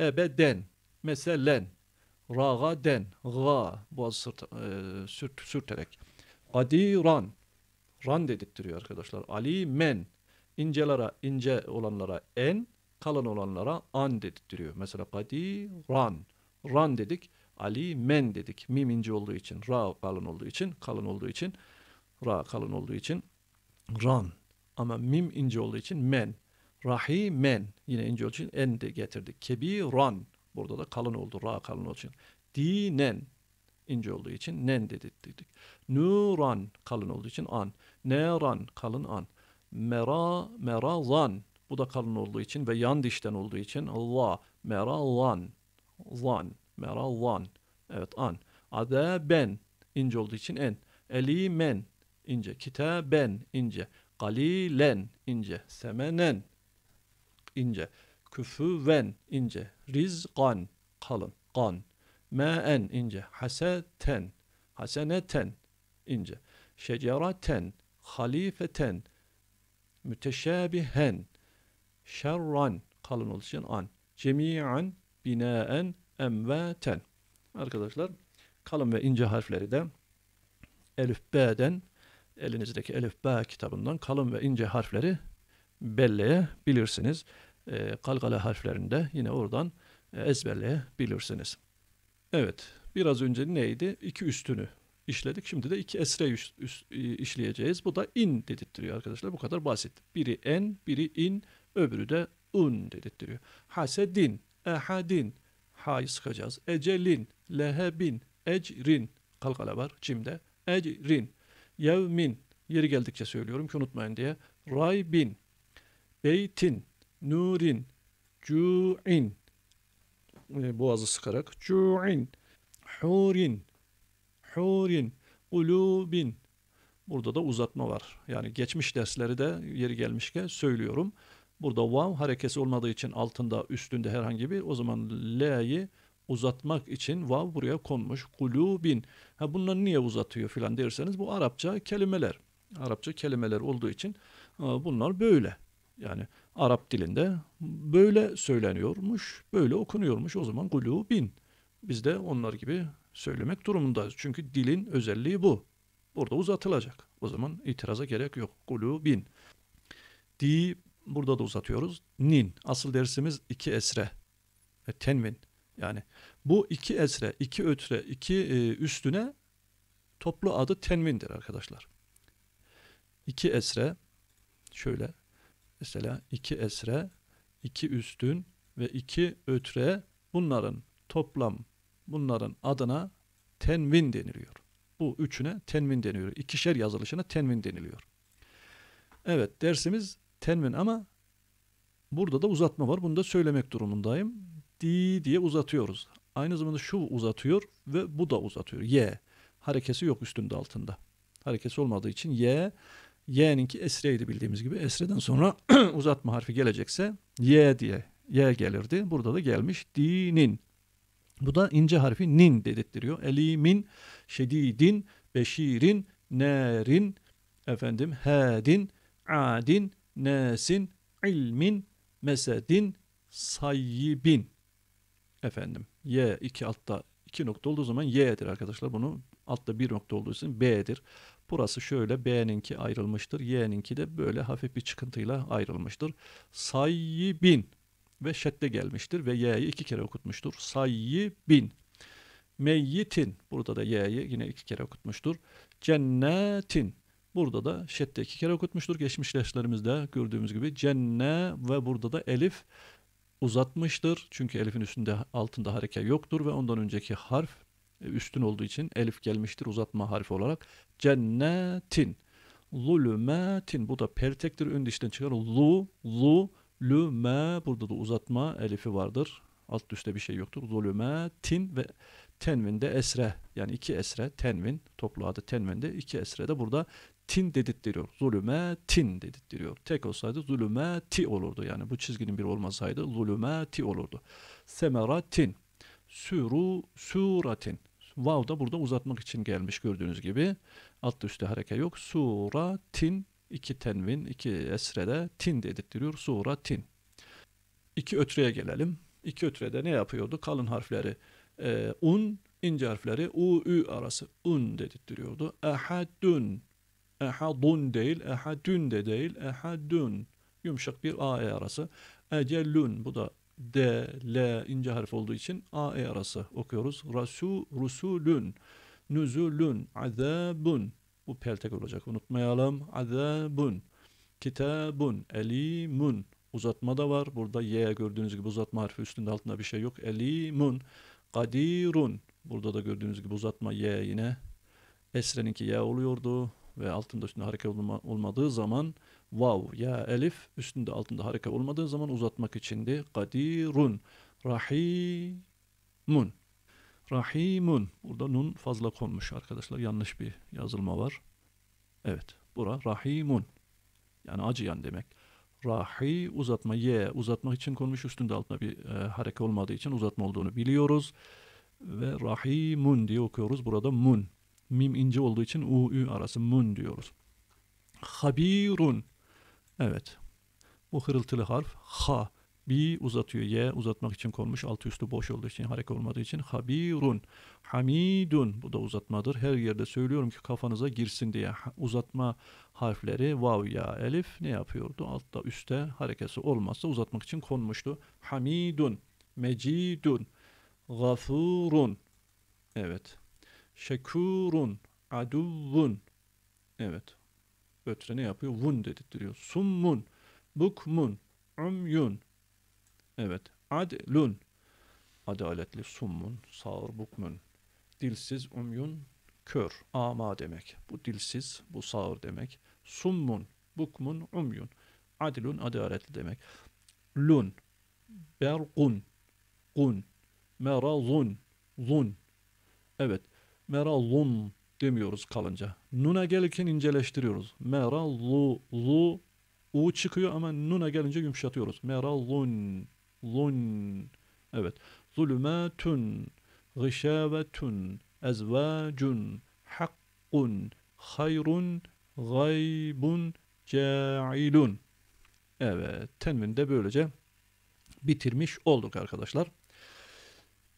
Ebeden, meselen, ragaden, ga, boğaz sırt, e, sürt, sürterek. Kadiran, ran dedirtiyor arkadaşlar. Ali men, Incelara ince olanlara en, kalın olanlara an dedirtiyor. Mesela kadiran, ran dedik. Ali men dedik. Mim ince olduğu için, ra kalın olduğu için, kalın olduğu için, ra kalın olduğu için ran ama mim ince olduğu için men. Rahi men yine ince olduğu için en de getirdik. Kebiran burada da kalın oldu. Ra kalın olduğu için. Dinen ince olduğu için nen dedik. Nuran kalın olduğu için an. Neran kalın an. Mera merazan bu da kalın olduğu için ve yan dişten olduğu için Allah merazan zan merazan evet an. Azaben ince olduğu için en. Elimen ince. Kitaben ince. Galilen ince. Semenen ince. Küfüven ince. Rizgan kalın. kan, Ma'en ince. Haseten. Haseneten ince. Şeceraten. Halifeten. Müteşabihen. Şerran kalın oluşan an. Cemiyen binaen emvaten. Arkadaşlar kalın ve ince harfleri de elif b'den elinizdeki Elif B kitabından kalın ve ince harfleri belleyebilirsiniz. E, ee, kalkala harflerinde yine oradan e, ezberleyebilirsiniz. Evet, biraz önce neydi? İki üstünü işledik. Şimdi de iki esre üst, üst, e, işleyeceğiz. Bu da in dedirtiyor arkadaşlar. Bu kadar basit. Biri en, biri in, öbürü de un dedirtiyor. Hasedin, ehadin, ha'yı sıkacağız. Ecelin, lehebin, ecrin, kalkala var cimde. Ecrin, yevmin yeri geldikçe söylüyorum ki unutmayın diye. Raybin, beytin, nurin, cu'in e, boğazı sıkarak cu'in, hurin, hurin, ulubin burada da uzatma var. Yani geçmiş dersleri de yeri gelmişken söylüyorum. Burada vav harekesi olmadığı için altında üstünde herhangi bir o zaman l'yi uzatmak için vav buraya konmuş. Kulubin. Ha bunlar niye uzatıyor filan derseniz bu Arapça kelimeler. Arapça kelimeler olduğu için e, bunlar böyle. Yani Arap dilinde böyle söyleniyormuş, böyle okunuyormuş. O zaman kulubin. Biz de onlar gibi söylemek durumundayız. Çünkü dilin özelliği bu. Burada uzatılacak. O zaman itiraza gerek yok. Kulubin. Di burada da uzatıyoruz. Nin. Asıl dersimiz iki esre. E, tenvin. Yani bu iki esre, iki ötre, iki e, üstüne toplu adı tenvindir arkadaşlar. İki esre şöyle mesela iki esre, iki üstün ve iki ötre bunların toplam bunların adına tenvin deniliyor. Bu üçüne tenvin deniliyor. İkişer yazılışına tenvin deniliyor. Evet dersimiz tenvin ama burada da uzatma var. Bunu da söylemek durumundayım di diye uzatıyoruz. Aynı zamanda şu uzatıyor ve bu da uzatıyor. Y. Harekesi yok üstünde altında. Harekesi olmadığı için Y. Y'ninki esreydi bildiğimiz gibi. Esreden sonra uzatma harfi gelecekse Y diye. Y gelirdi. Burada da gelmiş dinin. Bu da ince harfi nin dedirtiyor. Elimin, şedidin, beşirin, nerin, efendim hedin, adin, nesin, ilmin, mesedin, sayyibin efendim y iki altta iki nokta olduğu zaman y'dir arkadaşlar. Bunu altta bir nokta olduğu için b'dir. Burası şöyle b'ninki ayrılmıştır. y'ninki de böyle hafif bir çıkıntıyla ayrılmıştır. Sayyi bin ve şedde gelmiştir ve y'yi iki kere okutmuştur. Sayyi bin. Meyyitin burada da y'yi yine iki kere okutmuştur. Cennetin burada da şedde iki kere okutmuştur. Geçmiş derslerimizde gördüğümüz gibi cenne ve burada da elif uzatmıştır. Çünkü elifin üstünde altında hareke yoktur ve ondan önceki harf e, üstün olduğu için elif gelmiştir uzatma harfi olarak. Cennetin. Zulümetin. Bu da pertektir. Ön dişten çıkar. Lu, lu, lüme. Burada da uzatma elifi vardır. Alt üstte bir şey yoktur. Zulümetin ve tenvinde esre. Yani iki esre tenvin. Toplu adı tenvinde iki esre de burada tin dedirtiyor. Zulüme tin dedirtiyor. Tek olsaydı zulüme ti olurdu. Yani bu çizginin bir olmasaydı zulüme ti olurdu. Semeratin. Sürü suratin. Vav da burada uzatmak için gelmiş gördüğünüz gibi. Altta üstte hareket yok. Suratin. iki tenvin, iki esrede tin dedirtiyor. Suratin. İki ötreye gelelim. İki ötrede ne yapıyordu? Kalın harfleri e, un, ince harfleri u, ü arası un dedirtiyordu. Ahadun Ehadun değil, ehadün de değil, ehadün. Yumuşak bir a-e arası. Ecellün bu da d, l ince harf olduğu için a-e arası okuyoruz. Rasu, rusulün, nüzulün, azabun. Bu peltek olacak unutmayalım. Azabun, kitabun, elimun. Uzatma da var. Burada y gördüğünüz gibi uzatma harfi üstünde altında bir şey yok. Elimun, kadirun. Burada da gördüğünüz gibi uzatma y yine. Esre'ninki y oluyordu ve altında üstünde harika olma, olmadığı zaman vav ya elif üstünde altında harika olmadığı zaman uzatmak içindi. Kadirun rahimun rahimun burada nun fazla konmuş arkadaşlar yanlış bir yazılma var. Evet bura rahimun yani acıyan demek. Rahi uzatma ye uzatmak için konmuş üstünde altında bir e, hareke olmadığı için uzatma olduğunu biliyoruz ve rahimun diye okuyoruz. Burada mun Mim ince olduğu için u ü arası mun diyoruz. Habirun. Evet. Bu hırıltılı harf ha. Bi uzatıyor. Y uzatmak için konmuş. Altı üstü boş olduğu için hareket olmadığı için habirun. Hamidun. Bu da uzatmadır. Her yerde söylüyorum ki kafanıza girsin diye. Uzatma harfleri vav ya elif ne yapıyordu? Altta üstte harekesi olmazsa uzatmak için konmuştu. Hamidun. Mecidun. Gafurun. Evet şekurun, aduvun. Evet. Ötre ne yapıyor? Vun dedirtiyor. Summun, bukmun, umyun. Evet. Adlun. Adaletli, summun, sağır, bukmun. Dilsiz, umyun, kör, ama demek. Bu dilsiz, bu sağır demek. Summun, bukmun, umyun. Adilun, adaletli demek. Lun, bergun, gun, merazun, zun. Evet, merallun demiyoruz kalınca. Nuna gelirken inceleştiriyoruz. Merallu, lu, u çıkıyor ama nuna gelince yumuşatıyoruz. Merallun, lun. Evet. Zulümatun, gışavetun, ezvacun, hakkun, hayrun, gaybun, cailun. Evet. Tenvini böylece bitirmiş olduk arkadaşlar.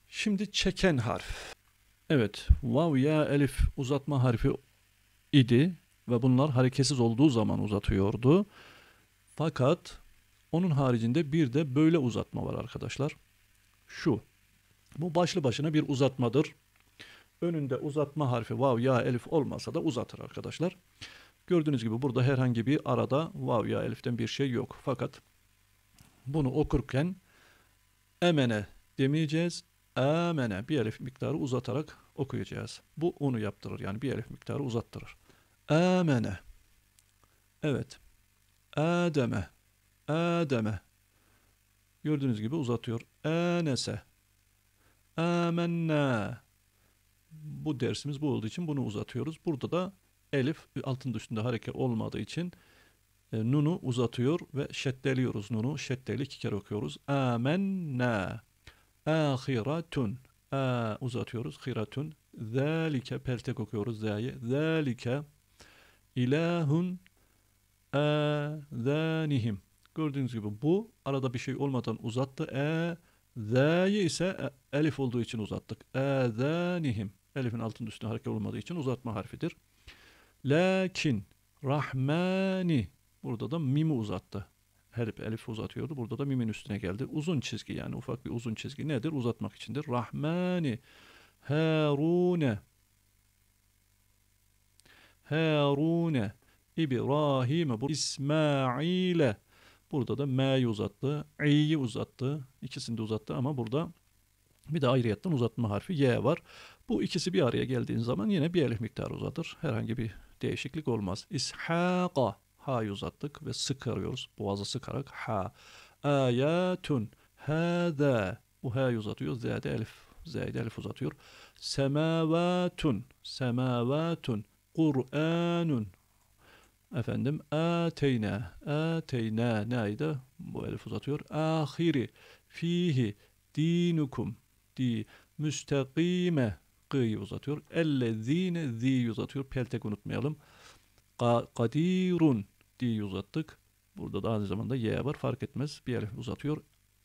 Şimdi çeken harf. Evet, vav, ya, elif uzatma harfi idi ve bunlar hareketsiz olduğu zaman uzatıyordu. Fakat onun haricinde bir de böyle uzatma var arkadaşlar. Şu, bu başlı başına bir uzatmadır. Önünde uzatma harfi vav, ya, elif olmasa da uzatır arkadaşlar. Gördüğünüz gibi burada herhangi bir arada vav, ya, eliften bir şey yok. Fakat bunu okurken emene demeyeceğiz, amene bir elif miktarı uzatarak okuyacağız. Bu onu yaptırır yani bir elif miktarı uzattırır. Amene. Evet. Ademe. Ademe. Gördüğünüz gibi uzatıyor. Enese. Amenna. Bu dersimiz bu olduğu için bunu uzatıyoruz. Burada da elif altın üstünde hareket olmadığı için e, nunu uzatıyor ve şeddeliyoruz nunu. Şeddeli iki kere okuyoruz. Amenna ahiratun a ee, uzatıyoruz hiratun zalike peltek okuyoruz z'yi zalike ilahun azanihim e, gördüğünüz gibi bu arada bir şey olmadan uzattı e z'yi ise e, elif olduğu için uzattık azanihim e, elifin altında üstünde hareket olmadığı için uzatma harfidir lakin rahmani burada da mimi uzattı her elif uzatıyordu. Burada da mimin üstüne geldi. Uzun çizgi yani ufak bir uzun çizgi nedir? Uzatmak içindir. Rahmani Harune Harune İbrahim bu İsmail'e burada da M'yi uzattı, İ'yi uzattı. İkisini de uzattı ama burada bir de ayrıyetten uzatma harfi Y var. Bu ikisi bir araya geldiğin zaman yine bir elif miktarı uzatır. Herhangi bir değişiklik olmaz. İshaka Ha'yı uzattık ve sıkarıyoruz. Boğaza sıkarak ha. Ayatun. Hâdâ. Bu ha'yı uzatıyor. Z'de elif. Z'de elif uzatıyor. Semavatun. Semavatun. Kur'anun. Efendim ateyna. Ateyna. Na'yı da bu elif uzatıyor. Ahiri. Fihi. Dinukum. Di. Müstakime. G'yı uzatıyor. Ellezine. Zi'yi uzatıyor. Peltek unutmayalım. Kadirun D'yi uzattık. Burada da aynı zamanda Y var fark etmez. Bir elif uzatıyor.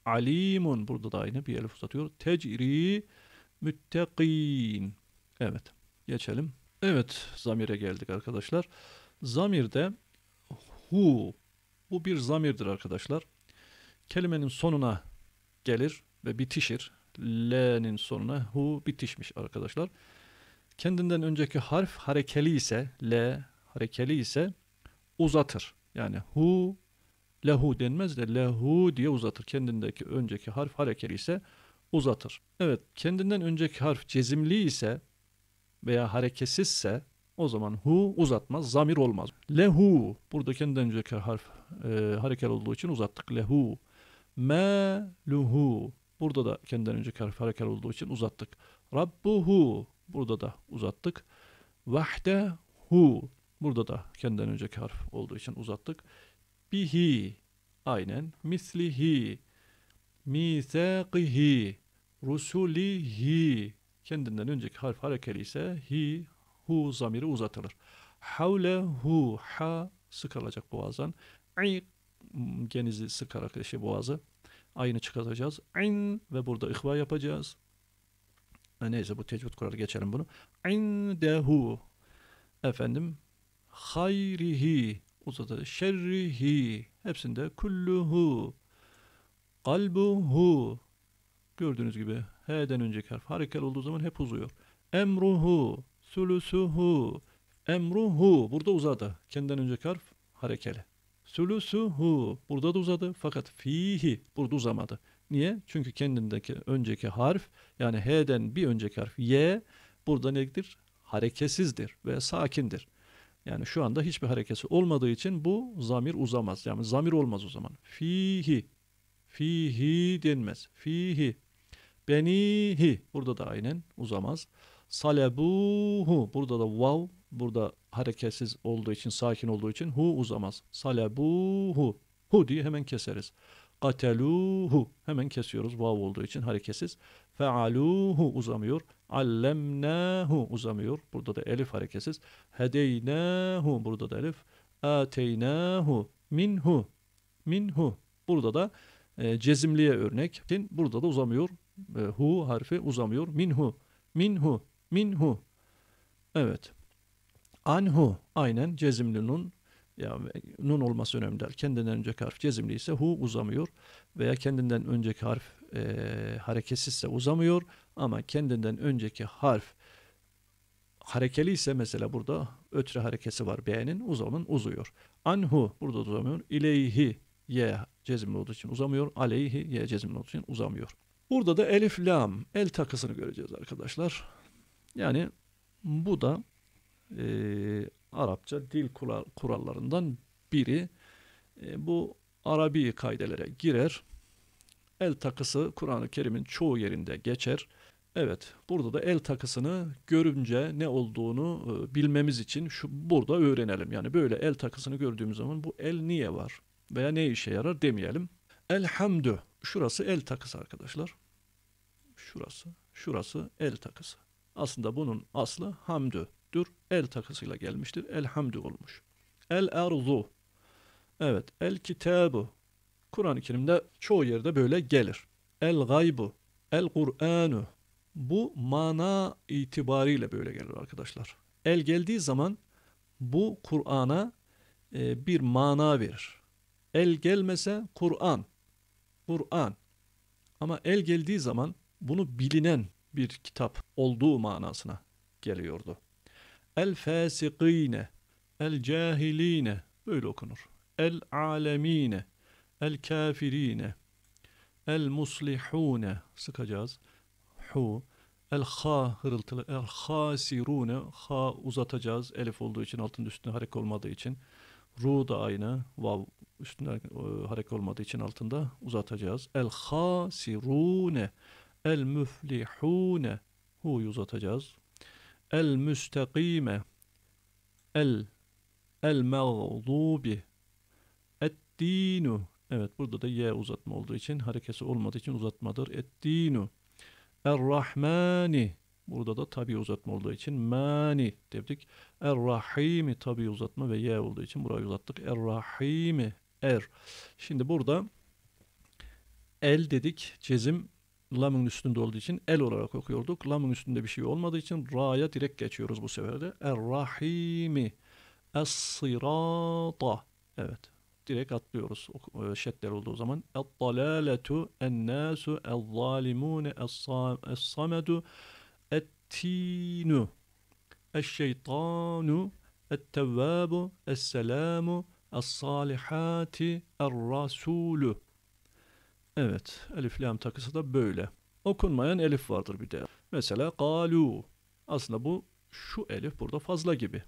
Alimun burada da aynı bir elif uzatıyor. Tecri müttekin. Evet geçelim. Evet zamire geldik arkadaşlar. Zamirde hu bu bir zamirdir arkadaşlar. Kelimenin sonuna gelir ve bitişir. L'nin sonuna hu bitişmiş arkadaşlar. Kendinden önceki harf harekeli ise L harekeli ise uzatır. Yani hu lehu denmez de lehu diye uzatır. Kendindeki önceki harf harekeli ise uzatır. Evet kendinden önceki harf cezimli ise veya hareketsizse o zaman hu uzatmaz, zamir olmaz. Lehu, burada kendinden önceki harf e, harekel olduğu için uzattık. Lehu. Meluhu, burada da kendinden önceki harf harekel olduğu için uzattık. Rabbuhu, burada da uzattık. Vahde hu Burada da kendinden önceki harf olduğu için uzattık. Bihi aynen mislihi misaqihi rusulihi kendinden önceki harf harekeli ise hi hu zamiri uzatılır. Havlehu ha sıkarılacak boğazdan. İ genizi sıkarak eşi boğazı. Aynı çıkartacağız. İn ve burada ihva yapacağız. Neyse bu tecvid kuralı geçelim bunu. İndehu efendim hayrihi uzadı şerrihi hepsinde kulluhu kalbuhu gördüğünüz gibi H'den önceki harf harekel olduğu zaman hep uzuyor. Emruhu, sulusuhu, emruhu burada uzadı. Kendinden önceki harf harekeli. Sulusuhu burada da uzadı fakat fihi burada uzamadı. Niye? Çünkü kendindeki önceki harf yani H'den bir önceki harf Y burada nedir? Hareketsizdir ve sakindir. Yani şu anda hiçbir harekesi olmadığı için bu zamir uzamaz. Yani zamir olmaz o zaman. Fihi. Fihi denmez. Fihi. Benihi. Burada da aynen uzamaz. Salebuhu. Burada da vav. Burada hareketsiz olduğu için, sakin olduğu için hu uzamaz. Salebuhu. Hu diye hemen keseriz. Kateluhu. Hemen kesiyoruz vav olduğu için hareketsiz. Fealuhu uzamıyor. Allemnahu uzamıyor. Burada da elif hareketsiz. Hedeynahu burada da elif. Ateynahu minhu minhu. Burada da e, cezimliye örnek. Burada da uzamıyor. E, hu harfi uzamıyor. Minhu minhu minhu. Evet. Anhu aynen cezimli nun yani nun olması önemli der. Kendinden önceki harf cezimli ise hu uzamıyor veya kendinden önceki harf e, hareketsizse uzamıyor ama kendinden önceki harf harekeli ise mesela burada ötre harekesi var B'nin uzamın uzuyor. Anhu burada da uzamıyor. İleyhi ye cezimli olduğu için uzamıyor. Aleyhi ye cezimli olduğu için uzamıyor. Burada da elif lam el takısını göreceğiz arkadaşlar. Yani bu da e, Arapça dil kurallarından biri. E, bu Arabi kaidelere girer. El takısı Kur'an-ı Kerim'in çoğu yerinde geçer. Evet, burada da el takısını görünce ne olduğunu e, bilmemiz için şu burada öğrenelim. Yani böyle el takısını gördüğümüz zaman bu el niye var veya ne işe yarar demeyelim. Elhamdü. Şurası el takısı arkadaşlar. Şurası, şurası el takısı. Aslında bunun aslı hamdüdür. El takısıyla gelmiştir. Elhamdü olmuş. El erzu. Evet, el kitabı. Kur'an-ı Kerim'de çoğu yerde böyle gelir. El gaybu, el Kur'anu. Bu mana itibariyle böyle gelir arkadaşlar. El geldiği zaman bu Kur'an'a e, bir mana verir. El gelmese Kur'an. Kur'an. Ama el geldiği zaman bunu bilinen bir kitap olduğu manasına geliyordu. El fasikine, el cahiline böyle okunur. El alemine El kafirine El muslihune sıkacağız. Hu El ha hırıltılı El hasirune ha uzatacağız. Elif olduğu için altın üstünde harek olmadığı için. Ru da aynı. Vav üstünde e, harek olmadığı için altında uzatacağız. El hasirune El müflihune Hu'yu uzatacağız. El müstakime El El mağdubi Et dinu Evet burada da y uzatma olduğu için harekesi olmadığı için uzatmadır. Eddinu. Errahmani. Burada da tabi uzatma olduğu için mani dedik. Errahimi tabi uzatma ve y olduğu için burayı uzattık. Errahimi er. Şimdi burada el dedik. Cezim lamın üstünde olduğu için el olarak okuyorduk. Lamın üstünde bir şey olmadığı için ra'ya direkt geçiyoruz bu sefer de. Errahimi. Es-sirata. Evet direkt atlıyoruz. O, e, şedler olduğu zaman. اَطَّلَالَةُ اَنَّاسُ اَظَّالِمُونَ اَصَّمَدُ اَتِّينُ اَشْشَيْطَانُ اَتَّوَّابُ اَسَّلَامُ اَصَّالِحَاتِ اَرْرَسُولُ Evet. Elif lam takısı da böyle. Okunmayan elif vardır bir de. Mesela galu. Aslında bu şu elif burada fazla gibi.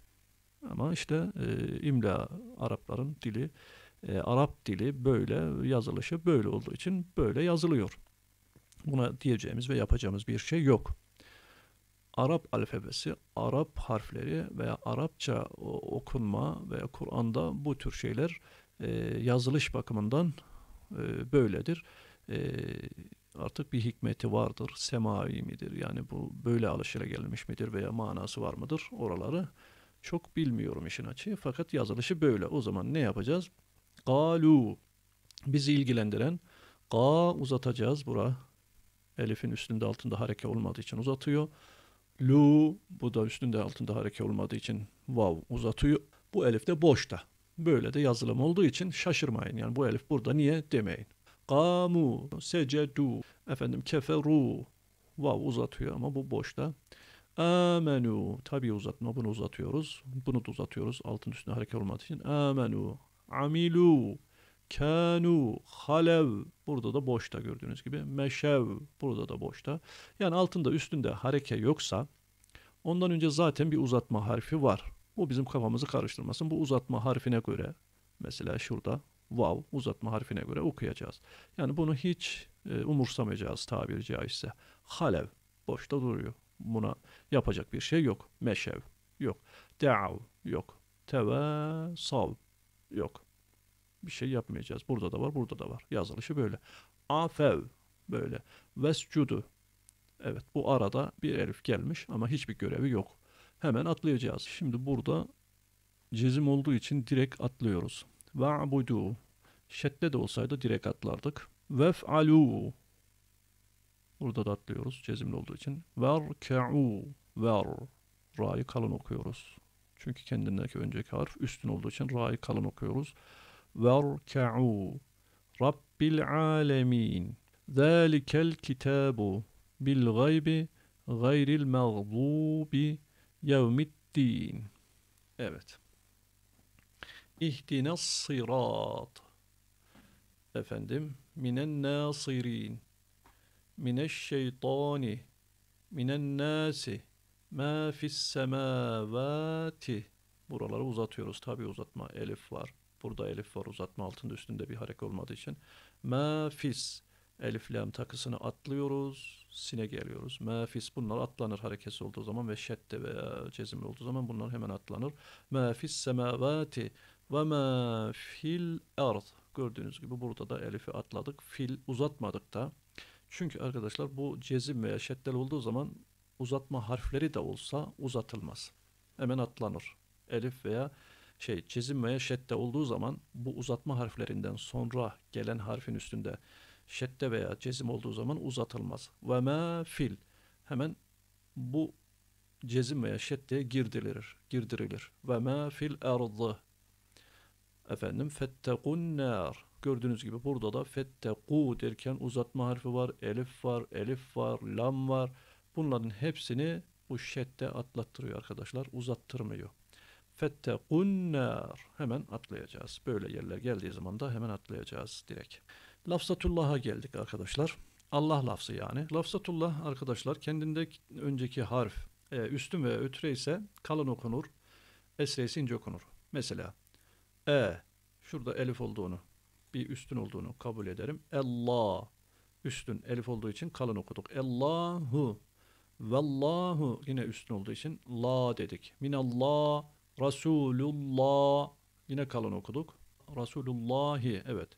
Ama işte e, imla Arapların dili e, Arap dili böyle, yazılışı böyle olduğu için böyle yazılıyor. Buna diyeceğimiz ve yapacağımız bir şey yok. Arap alfabesi, Arap harfleri veya Arapça okunma veya Kur'an'da bu tür şeyler e, yazılış bakımından e, böyledir. E, artık bir hikmeti vardır. Semavi midir? Yani bu böyle alışıra gelmiş midir veya manası var mıdır? Oraları çok bilmiyorum işin açığı. Fakat yazılışı böyle. O zaman ne yapacağız? Galu bizi ilgilendiren ga uzatacağız bura. Elif'in üstünde altında hareke olmadığı için uzatıyor. Lu bu da üstünde altında hareke olmadığı için vav uzatıyor. Bu elif de boşta. Böyle de yazılım olduğu için şaşırmayın. Yani bu elif burada niye demeyin. Kamu, secedu, efendim keferu. Vav uzatıyor ama bu boşta. Amenu. Tabi uzatma bunu uzatıyoruz. Bunu da uzatıyoruz. Altın üstünde hareket olmadığı için. Amenu amilu, kanu, halev. Burada da boşta gördüğünüz gibi meşev. Burada da boşta. Yani altında üstünde hareke yoksa ondan önce zaten bir uzatma harfi var. Bu bizim kafamızı karıştırmasın. Bu uzatma harfine göre mesela şurada vav uzatma harfine göre okuyacağız. Yani bunu hiç e, umursamayacağız tabiri caizse. Halev boşta duruyor. Buna yapacak bir şey yok. Meşev yok. Deav yok. Sav. Yok. Bir şey yapmayacağız. Burada da var, burada da var. Yazılışı böyle. Afev böyle. Vescudu. Evet bu arada bir elif gelmiş ama hiçbir görevi yok. Hemen atlayacağız. Şimdi burada cezim olduğu için direkt atlıyoruz. Ve'budu. Şedde de olsaydı direkt atlardık. Vef'alu. Burada da atlıyoruz cezimli olduğu için. Ver Verke'u. Ver. Ra'yı kalın okuyoruz. Çünkü kendindeki önceki harf üstün olduğu için ra'yı kalın okuyoruz. Verka'u Rabbil alemin Zalikel kitabu bil gaybi gayril mağdubi yevmiddin Evet. İhdine sırat Efendim minen nasirin mineş şeytani minen nasi Mâ fis semâvâti. Buraları uzatıyoruz. Tabi uzatma elif var. Burada elif var uzatma altında üstünde bir harek olmadığı için. Mâ fis. Elif lam takısını atlıyoruz. Sine geliyoruz. Mâfis bunlar atlanır harekesi olduğu zaman ve şedde veya cezimli olduğu zaman bunlar hemen atlanır. Mâfis semavati ve mâ fil ard. Gördüğünüz gibi burada da elifi atladık. Fil uzatmadık da. Çünkü arkadaşlar bu cezim veya şeddel olduğu zaman uzatma harfleri de olsa uzatılmaz. Hemen atlanır. Elif veya şey çizim veya şedde olduğu zaman bu uzatma harflerinden sonra gelen harfin üstünde şedde veya cezim olduğu zaman uzatılmaz. Ve ma fil hemen bu cezim veya şeddeye girdirilir. Girdirilir. Ve ma fil ardı efendim fettequn nar gördüğünüz gibi burada da fettequ derken uzatma harfi var, elif var, elif var, lam var. Bunların hepsini bu şedde atlattırıyor arkadaşlar. Uzattırmıyor. Fettekun nar. Hemen atlayacağız. Böyle yerler geldiği zaman da hemen atlayacağız direkt. Lafzatullah'a geldik arkadaşlar. Allah lafzı yani. Lafzatullah arkadaşlar kendinde önceki harf e, üstün ve ötre ise kalın okunur. Esre ise ince okunur. Mesela e şurada elif olduğunu bir üstün olduğunu kabul ederim. Allah üstün elif olduğu için kalın okuduk. Allahu Vallahu yine üstün olduğu için la dedik. Minallah, Rasulullah yine kalın okuduk. Rasulullahi evet.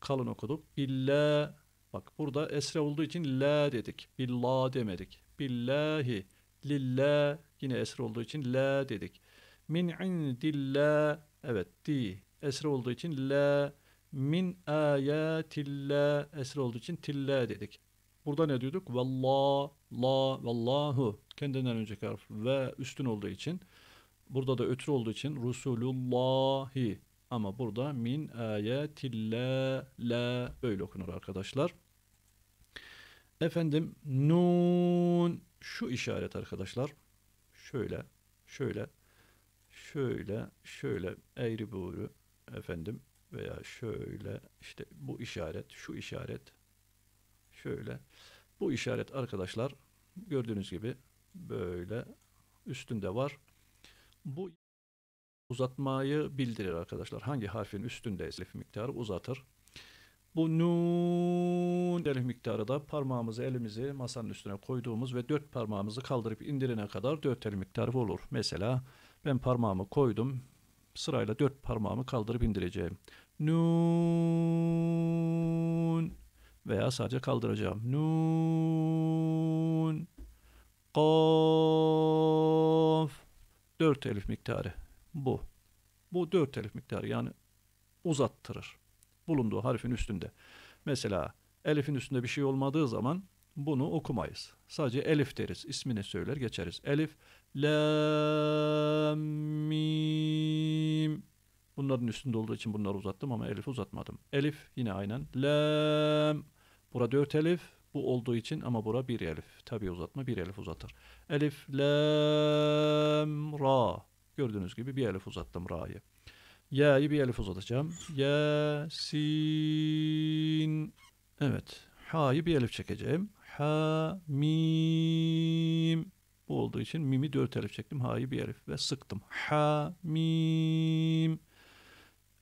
Kalın okuduk. Billah bak burada esre olduğu için la dedik. Billah demedik. Billahi, lilla yine esre olduğu için la dedik. Min indillah evet di esre olduğu için la min ayatillah esre olduğu için tilla dedik. Burada ne diyorduk? Vallah, vallahu. Kendinden önceki harf ve üstün olduğu için. Burada da ötürü olduğu için Rusulullahi. Ama burada min ayetille la böyle okunur arkadaşlar. Efendim nun şu işaret arkadaşlar. Şöyle, şöyle, şöyle, şöyle eğri buğru efendim veya şöyle işte bu işaret, şu işaret şöyle. Bu işaret arkadaşlar gördüğünüz gibi böyle üstünde var. Bu uzatmayı bildirir arkadaşlar. Hangi harfin üstünde elif miktarı uzatır. Bu nun elif miktarı da parmağımızı elimizi masanın üstüne koyduğumuz ve dört parmağımızı kaldırıp indirene kadar dört elif miktarı olur. Mesela ben parmağımı koydum. Sırayla dört parmağımı kaldırıp indireceğim. Nun veya sadece kaldıracağım. Nun Kaf dört elif miktarı bu. Bu dört elif miktarı yani uzattırır. Bulunduğu harfin üstünde. Mesela elifin üstünde bir şey olmadığı zaman bunu okumayız. Sadece elif deriz. İsmini söyler geçeriz. Elif, lam, mim. Bunların üstünde olduğu için bunları uzattım ama elif uzatmadım. Elif yine aynen. Lam. Bura dört elif. Bu olduğu için ama bura bir elif. Tabi uzatma bir elif uzatır. Elif, lam, ra. Gördüğünüz gibi bir elif uzattım ra'yı. Ya'yı bir elif uzatacağım. Ya, sin. Evet. Ha'yı bir elif çekeceğim. Ha, mim. Bu olduğu için mimi dört elif çektim. Ha'yı bir elif ve sıktım. Ha, mim.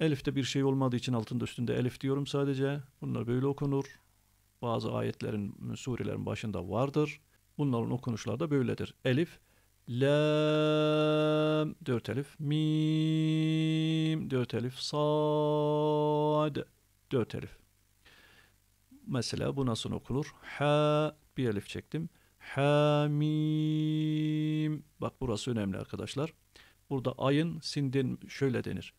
Elif de bir şey olmadığı için altında üstünde elif diyorum sadece. Bunlar böyle okunur. Bazı ayetlerin, surelerin başında vardır. Bunların okunuşları da böyledir. Elif, lam, dört elif, mim, dört elif, sad, dört elif. Mesela bu nasıl okunur? Ha, bir elif çektim. Hamim. Bak burası önemli arkadaşlar. Burada ayın sinden şöyle denir.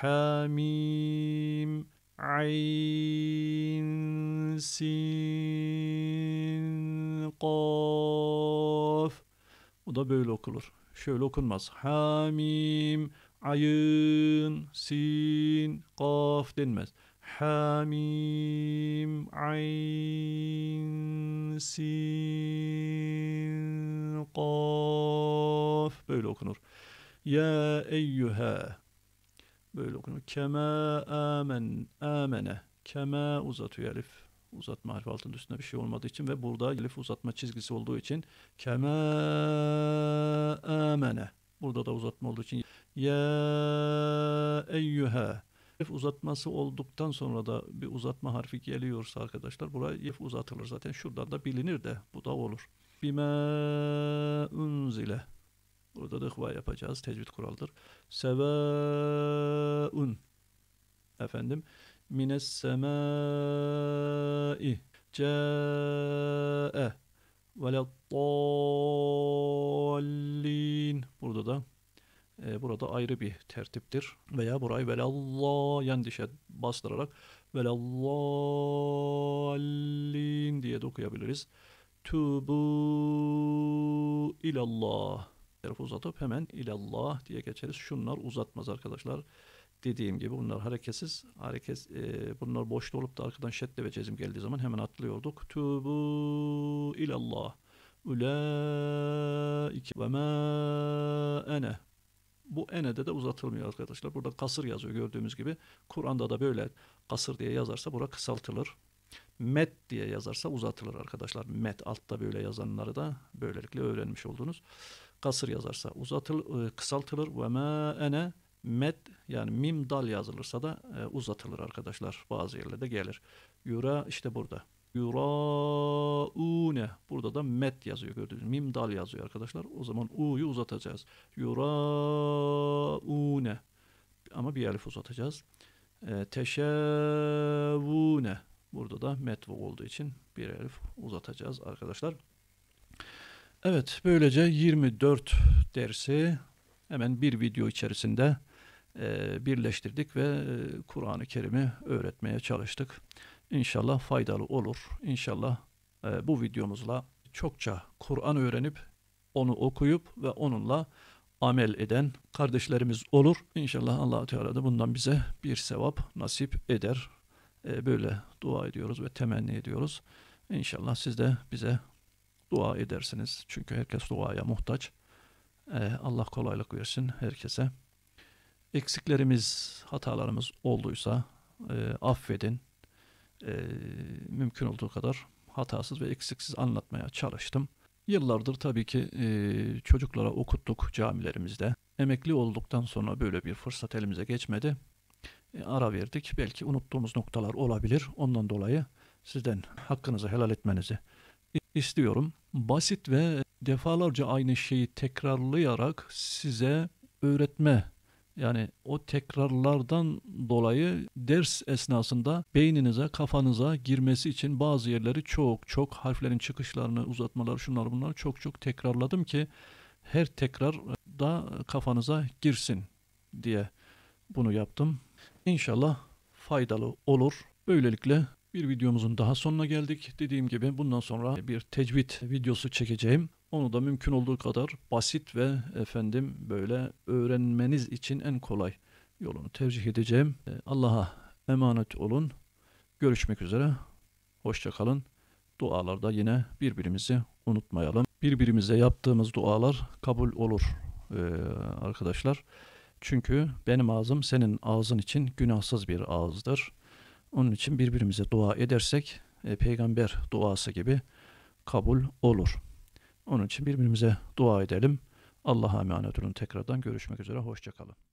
Hamim Ayn Sin Qaf Bu da böyle okulur. Şöyle okunmaz. Hamim Ayın Sin Qaf denmez. Hamim Ayn Sin Qaf böyle okunur. Ya eyyühe Böyle okunuyor. Keme amen, amene. Keme uzatıyor elif. Uzatma harfi altın üstünde bir şey olmadığı için ve burada elif uzatma çizgisi olduğu için keme amene. Burada da uzatma olduğu için ya eyyühe. Elif uzatması olduktan sonra da bir uzatma harfi geliyorsa arkadaşlar buraya elif uzatılır zaten. Şuradan da bilinir de bu da olur. Bime unzile Burada da ihva yapacağız. Tecvid kuraldır. Sevaun efendim mines semai cae tallin burada da e, burada ayrı bir tertiptir veya burayı velallah yan dişe bastırarak velallin diye de okuyabiliriz. Tubu ilallah harfleri uzatıp hemen ilallah diye geçeriz. Şunlar uzatmaz arkadaşlar. Dediğim gibi bunlar hareketsiz. Hareket, e, bunlar boşta olup da arkadan şedde ve cezim geldiği zaman hemen atlıyorduk. Tübü ilallah. Ulaike ve ma ene. Bu ene'de de uzatılmıyor arkadaşlar. Burada kasır yazıyor gördüğümüz gibi. Kur'an'da da böyle kasır diye yazarsa bura kısaltılır. Met diye yazarsa uzatılır arkadaşlar. Met altta böyle yazanları da böylelikle öğrenmiş oldunuz kasır yazarsa uzatıl e, kısaltılır ve ma ene met yani mim dal yazılırsa da e, uzatılır arkadaşlar. Bazı yerlerde gelir. Yura işte burada. Yuraune. Burada da met yazıyor gördüğünüz mim dal yazıyor arkadaşlar. O zaman u'yu uzatacağız. Yuraune. Ama bir elif uzatacağız. E, teşevune. Burada da met olduğu için bir elif uzatacağız arkadaşlar. Evet, böylece 24 dersi hemen bir video içerisinde e, birleştirdik ve e, Kur'an-ı Kerim'i öğretmeye çalıştık. İnşallah faydalı olur. İnşallah e, bu videomuzla çokça Kur'an öğrenip, onu okuyup ve onunla amel eden kardeşlerimiz olur. İnşallah allah Teala da bundan bize bir sevap nasip eder. E, böyle dua ediyoruz ve temenni ediyoruz. İnşallah siz de bize Dua edersiniz. Çünkü herkes duaya muhtaç. Ee, Allah kolaylık versin herkese. Eksiklerimiz, hatalarımız olduysa e, affedin. E, mümkün olduğu kadar hatasız ve eksiksiz anlatmaya çalıştım. Yıllardır tabii ki e, çocuklara okuttuk camilerimizde. Emekli olduktan sonra böyle bir fırsat elimize geçmedi. E, ara verdik. Belki unuttuğumuz noktalar olabilir. Ondan dolayı sizden hakkınızı helal etmenizi istiyorum. Basit ve defalarca aynı şeyi tekrarlayarak size öğretme yani o tekrarlardan dolayı ders esnasında beyninize, kafanıza girmesi için bazı yerleri çok çok harflerin çıkışlarını uzatmaları şunlar bunlar çok çok tekrarladım ki her tekrar e, da kafanıza girsin diye bunu yaptım. İnşallah faydalı olur. Böylelikle bir videomuzun daha sonuna geldik. Dediğim gibi bundan sonra bir tecvid videosu çekeceğim. Onu da mümkün olduğu kadar basit ve efendim böyle öğrenmeniz için en kolay yolunu tercih edeceğim. E, Allah'a emanet olun. Görüşmek üzere. Hoşçakalın. Dualarda yine birbirimizi unutmayalım. Birbirimize yaptığımız dualar kabul olur e, arkadaşlar. Çünkü benim ağzım senin ağzın için günahsız bir ağızdır. Onun için birbirimize dua edersek e, peygamber duası gibi kabul olur. Onun için birbirimize dua edelim. Allah'a emanet olun. Tekrardan görüşmek üzere. Hoşçakalın.